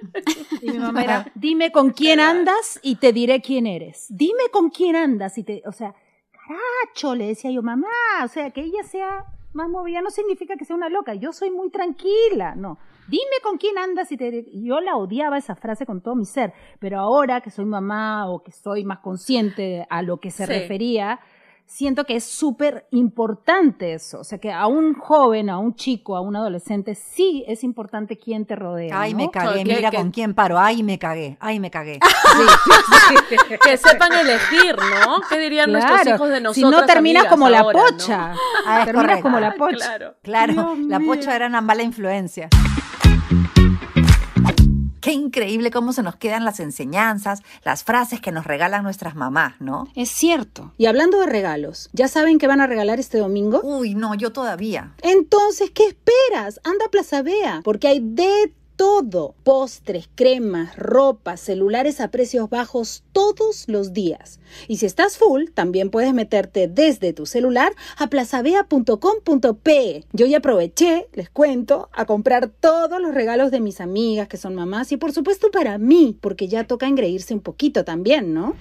y mi mamá era, dime con quién andas y te diré quién eres. Dime con quién andas y te, o sea, caracho, le decía yo, mamá, o sea, que ella sea más movida no significa que sea una loca, yo soy muy tranquila, no. Dime con quién andas y te... Yo la odiaba esa frase con todo mi ser, pero ahora que soy mamá o que soy más consciente a lo que se refería, siento que es súper importante eso. O sea, que a un joven, a un chico, a un adolescente, sí es importante quién te rodea. Ay, me cagué, mira con quién paro. Ay, me cagué, ay, me cagué. que sepan elegir, ¿no? ¿Qué dirían nuestros hijos de nosotros? Si no terminas como la pocha. Ah, terminas como la pocha. claro la pocha era una mala influencia. Qué increíble cómo se nos quedan las enseñanzas, las frases que nos regalan nuestras mamás, ¿no? Es cierto. Y hablando de regalos, ¿ya saben qué van a regalar este domingo? Uy, no, yo todavía. Entonces, ¿qué esperas? Anda a Plaza Bea, porque hay de todo, postres, cremas, ropa, celulares a precios bajos todos los días. Y si estás full, también puedes meterte desde tu celular a plazabea.com.pe. Yo ya aproveché, les cuento, a comprar todos los regalos de mis amigas que son mamás y por supuesto para mí, porque ya toca engreírse un poquito también, ¿no?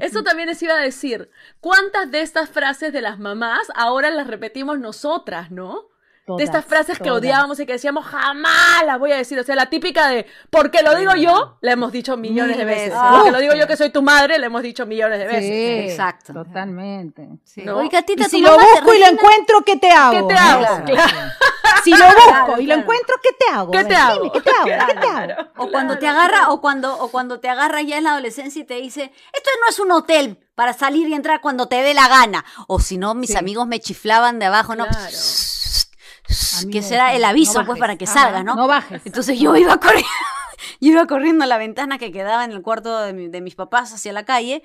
Eso también les iba a decir. ¿Cuántas de estas frases de las mamás ahora las repetimos nosotras, no? de estas frases que odiábamos y que decíamos, jamás las voy a decir. O sea, la típica de, porque lo digo yo, le hemos dicho millones de veces. porque lo digo yo que soy tu madre, le hemos dicho millones de veces. Sí, Exacto. Totalmente. si lo busco y lo encuentro, ¿qué te hago? ¿Qué te hago? Si lo busco y lo encuentro, ¿qué te hago? ¿Qué te hago? ¿Qué te hago? O cuando te agarra, o cuando, o cuando te agarra ya en la adolescencia y te dice, esto no es un hotel, para salir y entrar cuando te dé la gana. O si no, mis amigos me chiflaban de abajo, ¿no? que será el aviso pues para que salgas, ¿no? No bajes. Entonces yo iba corriendo, yo iba corriendo a la ventana que quedaba en el cuarto de, mis papás hacia la calle.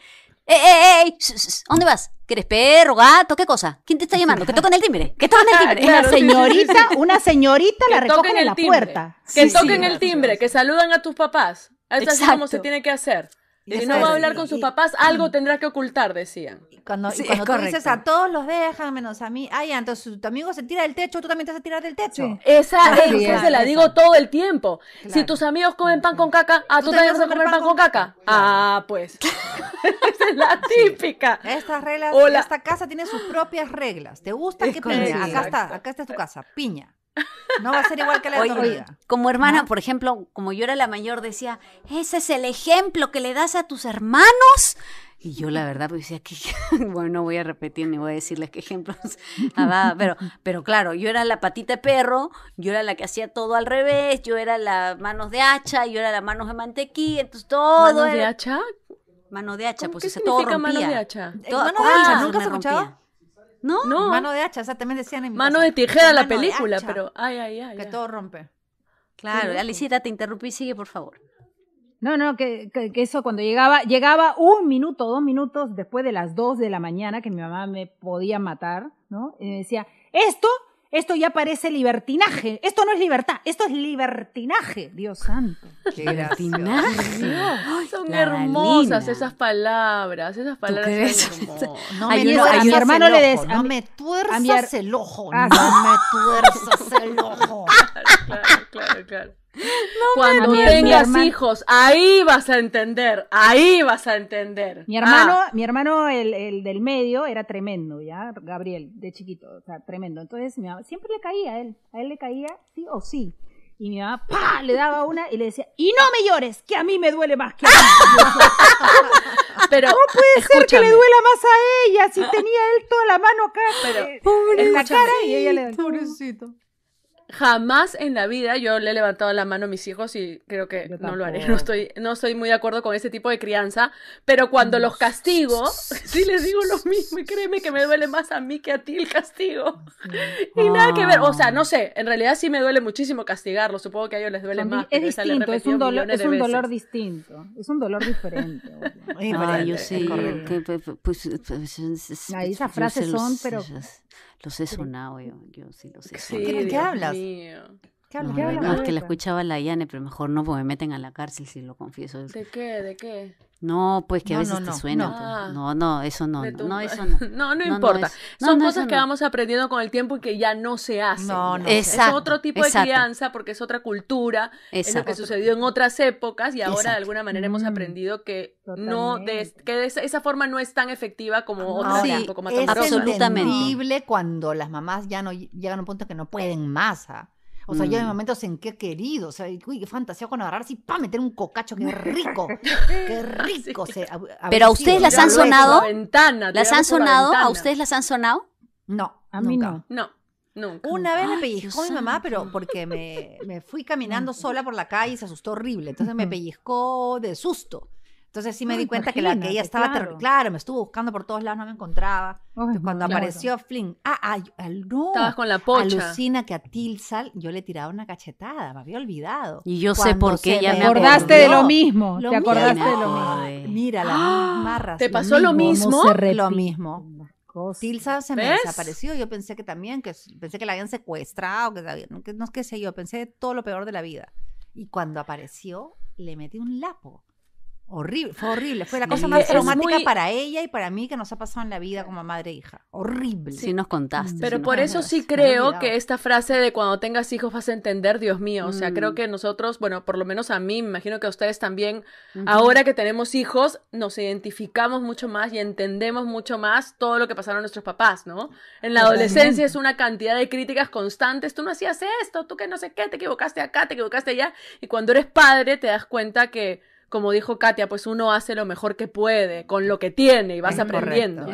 ¡Ey, eh, ey! Eh, eh, eh, ¿Dónde vas? ¿Quieres perro, gato? ¿Qué cosa? ¿Quién te está llamando? Que toquen el timbre. Que toquen el timbre. una señorita, una señorita la recogen en la puerta. Que toquen el timbre, que saludan a tus papás. Eso es como se tiene que hacer. Y no va a hablar con sus papás, algo tendrá que ocultar, decían. Cuando, cuando tú dices a todos los dejan, menos a mí, ay, ah, entonces tu amigo se tira del techo, tú también te vas a tirar del techo. Esa es, se la digo todo el tiempo. Si tus amigos comen pan con caca, ¿a tú, también vas a comer pan, con, caca? Ah, pues. Esa es la típica. Estas reglas, esta casa tiene sus propias reglas. ¿Te gusta? que Acá está, acá está tu casa, piña. No va a ser igual que la de tu Como hermana, por ejemplo, como yo era la mayor, decía, ese es el ejemplo que le das a tus hermanos. Y yo la verdad pues, decía que, bueno, no voy a repetir ni voy a decirles qué ejemplos, ah, pero, pero claro, yo era la patita de perro, yo era la que hacía todo al revés, yo era la manos de hacha, yo era la manos de mantequilla, entonces todo ¿Manos de hacha? Mano de hacha, pues se todo eh, de hacha? de ah, hacha? ¿Nunca se escuchaba? No, no. Mano de hacha, o sea, también decían en mi Mano de tijera la película, pero ay, ay, ay. Que todo rompe. Claro, Alicita, te interrumpí, sigue, por favor. No, no, que, que, que, eso cuando llegaba, llegaba un minuto, dos minutos después de las dos de la mañana, que mi mamá me podía matar, ¿no? Y me decía, esto esto ya parece libertinaje. Esto no es libertad, esto es libertinaje. Dios santo. Qué libertinaje. son hermosas esas palabras. Esas palabras a mi hermano le des. No me tuerzas el ojo. No me tuerzas el ojo. claro, claro. claro. Cuando tengas hijos, ahí vas a entender, ahí vas a entender. Mi hermano, ah. mi hermano el, del medio era tremendo, ¿ya? Gabriel, de chiquito, o sea, tremendo. Entonces mi mamá, siempre le caía a él, a él le caía sí o sí. Y mi mamá le daba una y le decía, y no me llores, que a mí me duele más que a mí. Pero, ¿Cómo puede ser que le duela más a ella si tenía él toda la mano acá pero, en la cara y ella le Pobrecito. Jamás en la vida yo le he levantado la mano a mis hijos y creo que no lo haré. No estoy, no muy de acuerdo con ese tipo de crianza, pero cuando los castigo, sí les digo lo mismo y créeme que me duele más a mí que a ti el castigo. Y nada que ver, o sea, ah. no sé, en realidad sí me duele muchísimo castigarlos. supongo que a ellos les duele más. Es distinto, es un, dolor, distinto, es un dolor diferente. Ay, yo sé. pues, esas frases son, pero... Los he sonado, yo yo sí los he Sí, ¿Qué, ¿Qué hablas? No, es que la escuchaba la Yane, pero mejor no, porque me meten a la cárcel si lo confieso. ¿De qué? ¿De qué? No, pues que a veces te suena. Ah. No. no, eso no. No, eso no. no, no importa. Son cosas que vamos aprendiendo con el tiempo y que ya no se hacen. No, no. es otro tipo de crianza porque es otra cultura. Es lo que sucedió en otras épocas y ahora de alguna manera hemos mm. aprendido que no que esa forma no es tan efectiva como ah, otra sí, Es absolutamente. cuando las mamás ya no llegan a un punto que no pueden más. ¿ah? O sea, yo hay mm. momentos en que he querido, o sea, uy, qué fantasía con agarrarse y pa, meter un cocacho, qué rico, qué rico. Pero a ustedes las han sonado, las han sonado, ¿a ustedes las han sonado? No, a mí no. No. Nunca. Una vez me pellizcó mi mamá, pero porque me, me, fui caminando sola por la calle y se asustó horrible. Entonces me pellizcó de susto. Entonces sí me ah, di cuenta que la que ella estaba, claro. claro. me estuvo buscando por todos lados, no me encontraba. cuando apareció Flynn, ah, ay no. Estabas con la pocha. Alucina que a Tilsal yo le tiraba una cachetada, me había olvidado. Y yo sé por qué Ya me acordaste de lo mismo, te acordaste de lo mismo. Mira, la ¡Ah! misma ¿Te pasó lo mismo? Lo mismo. Tilsa se me desapareció. Yo pensé que también, que pensé que la habían secuestrado, que, no, que no sé yo, pensé todo lo peor de la vida. Y cuando apareció, le metí un lapo. Horrible, fue horrible. Fue la cosa más traumática para ella y para mí que nos ha pasado en la vida como madre e hija. Horrible. si nos contaste. Pero por eso sí creo que esta frase de cuando tengas hijos vas a entender, Dios mío. O sea, creo mm. que nosotros, bueno, por lo menos a mí, me imagino que a ustedes también, ahora que tenemos hijos, nos identificamos mucho más y entendemos mucho más todo lo que pasaron nuestros papás, ¿no? En la adolescencia es una cantidad de críticas constantes. Tú no hacías esto, tú que no sé qué, te equivocaste acá, te equivocaste allá. Y cuando eres padre te das cuenta que como dijo Katia, pues uno hace lo mejor que puede con lo que tiene y vas aprendiendo.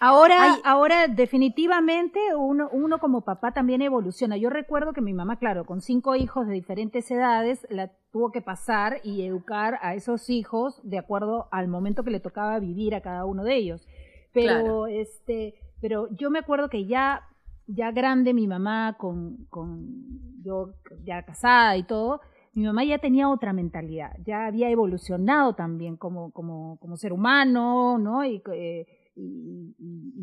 Ahora, ahora definitivamente uno, uno como papá también evoluciona. Yo recuerdo que mi mamá, claro, con cinco hijos de diferentes edades, la tuvo que pasar y educar a esos hijos de acuerdo al momento que le tocaba vivir a cada uno de ellos. Pero, este, pero yo me acuerdo que ya, ya grande mi mamá, con, con yo ya casada y todo, mi mamá ya tenía otra mentalidad, ya había evolucionado también como, como, como ser humano, ¿no? Y, eh,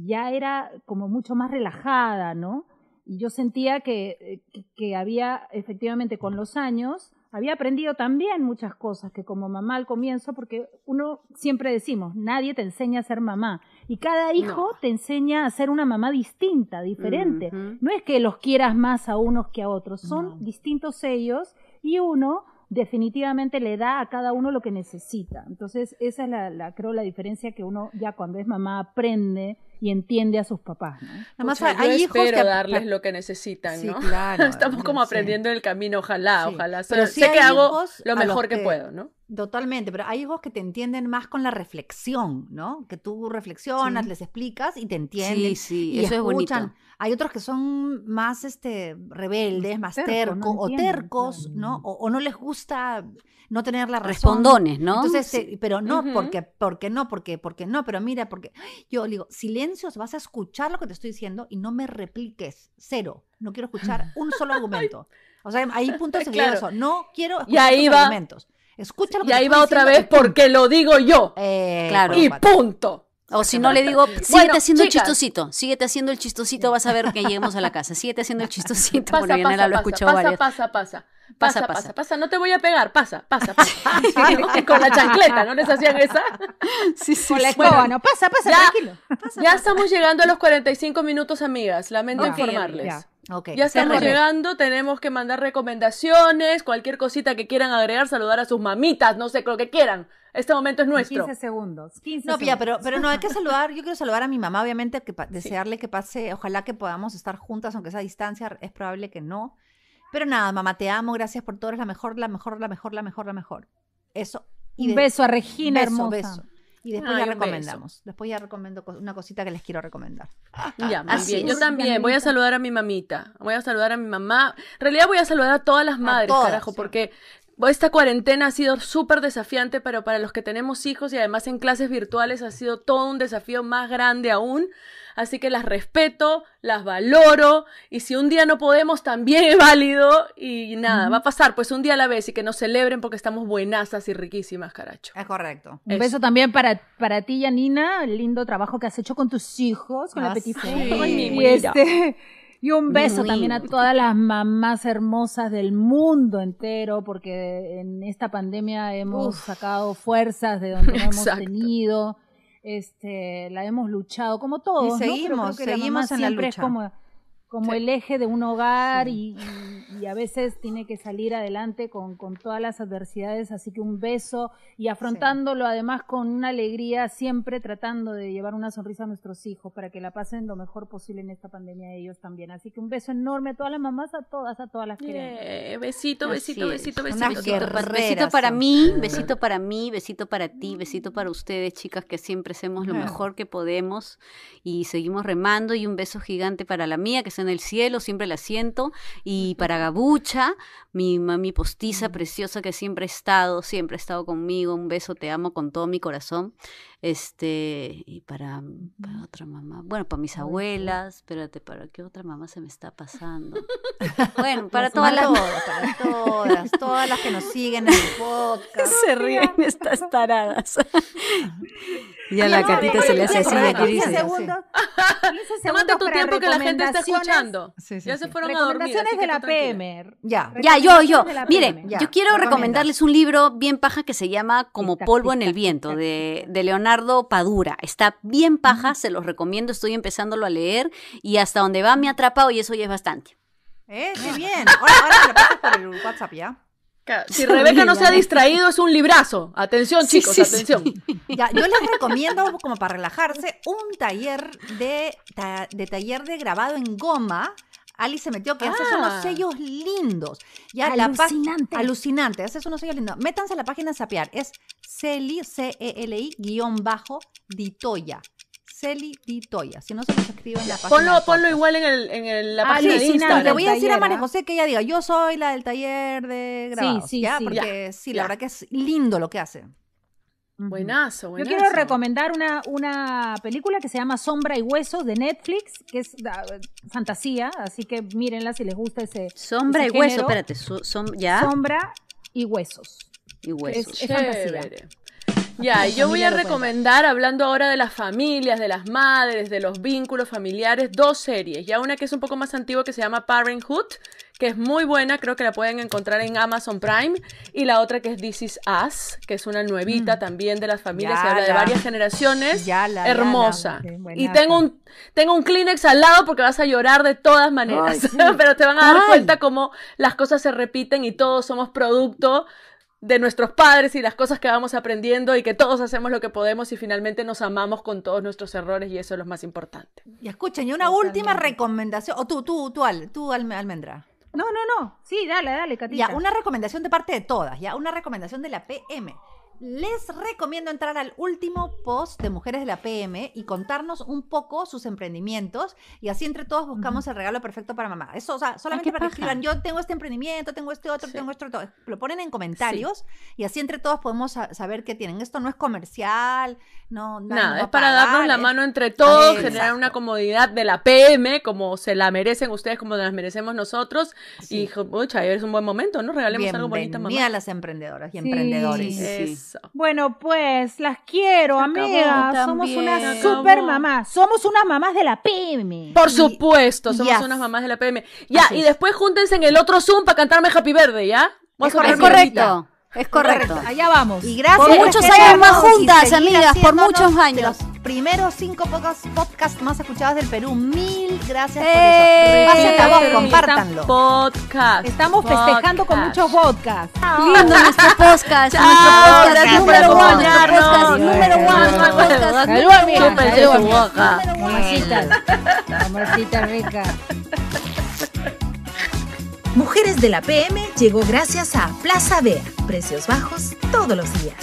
ya era como mucho más relajada, ¿no? Y yo sentía que, eh, que había, efectivamente, con los años, había aprendido también muchas cosas que como mamá al comienzo, porque uno siempre decimos, nadie te enseña a ser mamá. Y cada hijo te enseña a ser una mamá distinta, diferente. No es que los quieras más a unos que a otros, son distintos ellos y uno definitivamente le da a cada uno lo que necesita. Entonces, esa es la, creo la diferencia que uno ya cuando es mamá aprende y entiende a sus papás. ¿no? Además, hay hijos espero darles lo que necesitan, Claro, Estamos como aprendiendo en el camino, ojalá, ojalá. Pero, sé que hago lo mejor que, puedo, ¿no? Totalmente, pero hay hijos que te entienden más con la reflexión, ¿no? Que tú reflexionas, les explicas y te entienden. Sí, sí, y eso escuchan. es bonito. Hay otros que son más este, rebeldes, más tercos, o tercos, ¿no? O, no les gusta no tener la razón. Respondones, ¿no? Entonces, eh, pero no, porque, porque no, porque, porque no, pero mira, porque yo digo, silencios, vas a escuchar lo que te estoy diciendo y no me repliques, cero. No quiero escuchar un solo argumento. O sea, hay puntos de eso. No quiero escuchar y ahí va. argumentos. Escucha Y ahí va otra vez porque lo digo yo. Eh, claro. Y punto. O si no le digo, síguete haciendo el chistosito, síguete haciendo el chistosito, vas a ver que lleguemos a la casa, síguete haciendo el chistosito. Pasa, pasa, pasa, pasa, pasa, pasa, pasa, pasa, pasa, no te voy a pegar, pasa, pasa, pasa. Con la chancleta, ¿no les hacían esa? Sí, sí. Con la bueno, no, pasa, pasa, tranquilo. ya estamos llegando a los 45 minutos, amigas, lamento informarles ya estamos llegando, tenemos que mandar recomendaciones, cualquier cosita que quieran agregar, saludar a sus mamitas, no sé, lo que quieran. Este momento es nuestro. 15 segundos. 15 no, pía, pero, pero no, hay que saludar, yo quiero saludar a mi mamá, obviamente, que desearle que pase, ojalá que podamos estar juntas, aunque esa distancia es probable que no. Pero nada, mamá, te amo, gracias por todo, es la mejor, la mejor, la mejor, la mejor, la mejor. Eso. Y un beso a Regina Hermoso. Beso. Y después ah, ya recomendamos. Después ya recomiendo una cosita que les quiero recomendar. Ah, ya, muy bien. Yo también voy a saludar a mi mamita. Voy a saludar a mi mamá. En realidad voy a saludar a todas las madres, carajo, porque esta cuarentena ha sido súper desafiante, pero para los que tenemos hijos y además en clases virtuales ha sido todo un desafío más grande aún. Así que las respeto, las valoro y si un día no podemos también es válido y nada, va a pasar pues un día a la vez y que nos celebren porque estamos buenazas y riquísimas, caracho. Es correcto. Un beso también para, para ti, Yanina, el lindo trabajo que has hecho con tus hijos, con la ah, petición. Sí. Y un beso también a todas las mamás hermosas del mundo entero, porque en esta pandemia hemos sacado fuerzas de donde no hemos tenido, este, la hemos luchado, como todos. seguimos, seguimos en la lucha como el eje de un hogar y, a veces tiene que salir adelante con, con, todas las adversidades, así que un beso y afrontándolo además con una alegría, siempre tratando de llevar una sonrisa a nuestros hijos para que la pasen lo mejor posible en esta pandemia de ellos también. Así que un beso enorme a todas las mamás, a todas, a todas las eh, que... besito, besito, besito, besito, besito, besito para mí, besito para mí, besito para ti, besito para ustedes, chicas, que siempre hacemos lo mejor que podemos y seguimos remando y un beso gigante para la mía, que en el cielo, siempre la siento, y para Gabucha, mi mami postiza preciosa que siempre ha estado, siempre ha estado conmigo, un beso, te amo con todo mi corazón. Este, y para, otra mamá, bueno, para mis abuelas, espérate, ¿para qué otra mamá se me está pasando? Bueno, para todas las... todas, todas las que nos siguen en el podcast. Se ríen estas taradas. Y a la catita se le hace así. Aquí dice. Segundos, Tómate tu tiempo que la gente está escuchando. ya se fueron a dormir. Recomendaciones de la PM. Ya. Ya, yo, yo. Mire, yo quiero recomendarles un libro bien paja que se llama Como polvo en el viento, de, Leonardo Padura. Está bien paja, se los recomiendo, estoy empezándolo a leer y hasta donde va me ha atrapado y eso ya es bastante. Eh, qué bien. Ahora, te lo paso por el WhatsApp ya. Si Rebeca no se ha distraído, es un librazo. Atención, chicos, atención. yo les recomiendo, como para relajarse, un taller de, taller de grabado en goma Ali se metió, que esos haces unos ah. sellos lindos. Ya, alucinante. esos alucinante, haces unos sellos lindos. Métanse a la página de Sapear, es Celi, C-E-L-I, guión bajo, Ditoya. Celi Ditoya. Si no se nos escribe en la página. Ponlo, ponlo igual en, el, en la página de de Instagram. Le voy a decir a María ¿ah? José que ella diga, yo soy la del taller de grabados. Sí, sí, sí Porque sí, la verdad que es lindo lo que hace. Buenazo, buenazo. Yo quiero recomendar una, una película que se llama Sombra y Huesos de Netflix, que es ah, fantasía, así que mírenla si les gusta ese. Sombra y Huesos, espérate, ¿ya? Sombra y Huesos. Y Huesos. Es, fantasía. Ya, yo voy a recomendar, hablando ahora de las familias, de las madres, de los vínculos familiares, dos series. Ya una que es un poco más antigua que se llama Parenthood, que es muy buena, creo que la pueden encontrar en Amazon Prime, y la otra que es This Is Us, que es una nuevita mm. también de las familias, habla de varias generaciones, hermosa. y tengo un, tengo un Kleenex al lado porque vas a llorar de todas maneras, pero te van a dar cuenta cómo las cosas se repiten y todos somos producto de nuestros padres y las cosas que vamos aprendiendo y que todos hacemos lo que podemos y finalmente nos amamos con todos nuestros errores y eso es lo más importante. Y escuchen, y una última recomendación, o tú, tú, tú, tú, tú Almendra. No, no, no. Sí, dale, dale, Catita. Ya, una recomendación de parte de todas, ya, una recomendación de la PM les recomiendo entrar al último post de Mujeres de la PM y contarnos un poco sus emprendimientos y así entre todos buscamos el regalo perfecto para mamá. Eso, o sea, ah, solamente para que escriban, yo tengo este emprendimiento, tengo este otro, tengo este otro. Lo ponen en comentarios y así entre todos podemos saber qué tienen. Esto no es comercial, no... Nada, es para darnos la mano entre todos, generar una comodidad de la PM como se la merecen ustedes, como las merecemos nosotros. Y, oye, es un buen momento, ¿no? Regalemos algo bonito a mamá. a las emprendedoras y emprendedores. Bueno, pues las quiero, amigas. Somos unas super mamás. Somos unas mamás de la PM Por supuesto, somos unas mamás de la PM Ya, y después júntense en el otro Zoom para cantarme Happy Verde, ¿ya? es correcto. Es correcto. Allá vamos. Y gracias. Por muchos años más juntas, amigas, por muchos años. Los primeros cinco podcasts más escuchados del Perú. Mil gracias por eso. Eh, gracias a vos, compártanlo. Podcast. Estamos festejando con muchos podcasts. Ah. Lindo nuestro podcast. Chao, nuestro podcast número uno. Nuestro podcast número uno. Nuestro podcast número uno. Número uno. Mamacita rica. Mujeres de la PM llegó gracias a Plaza Vea. Precios bajos todos los días.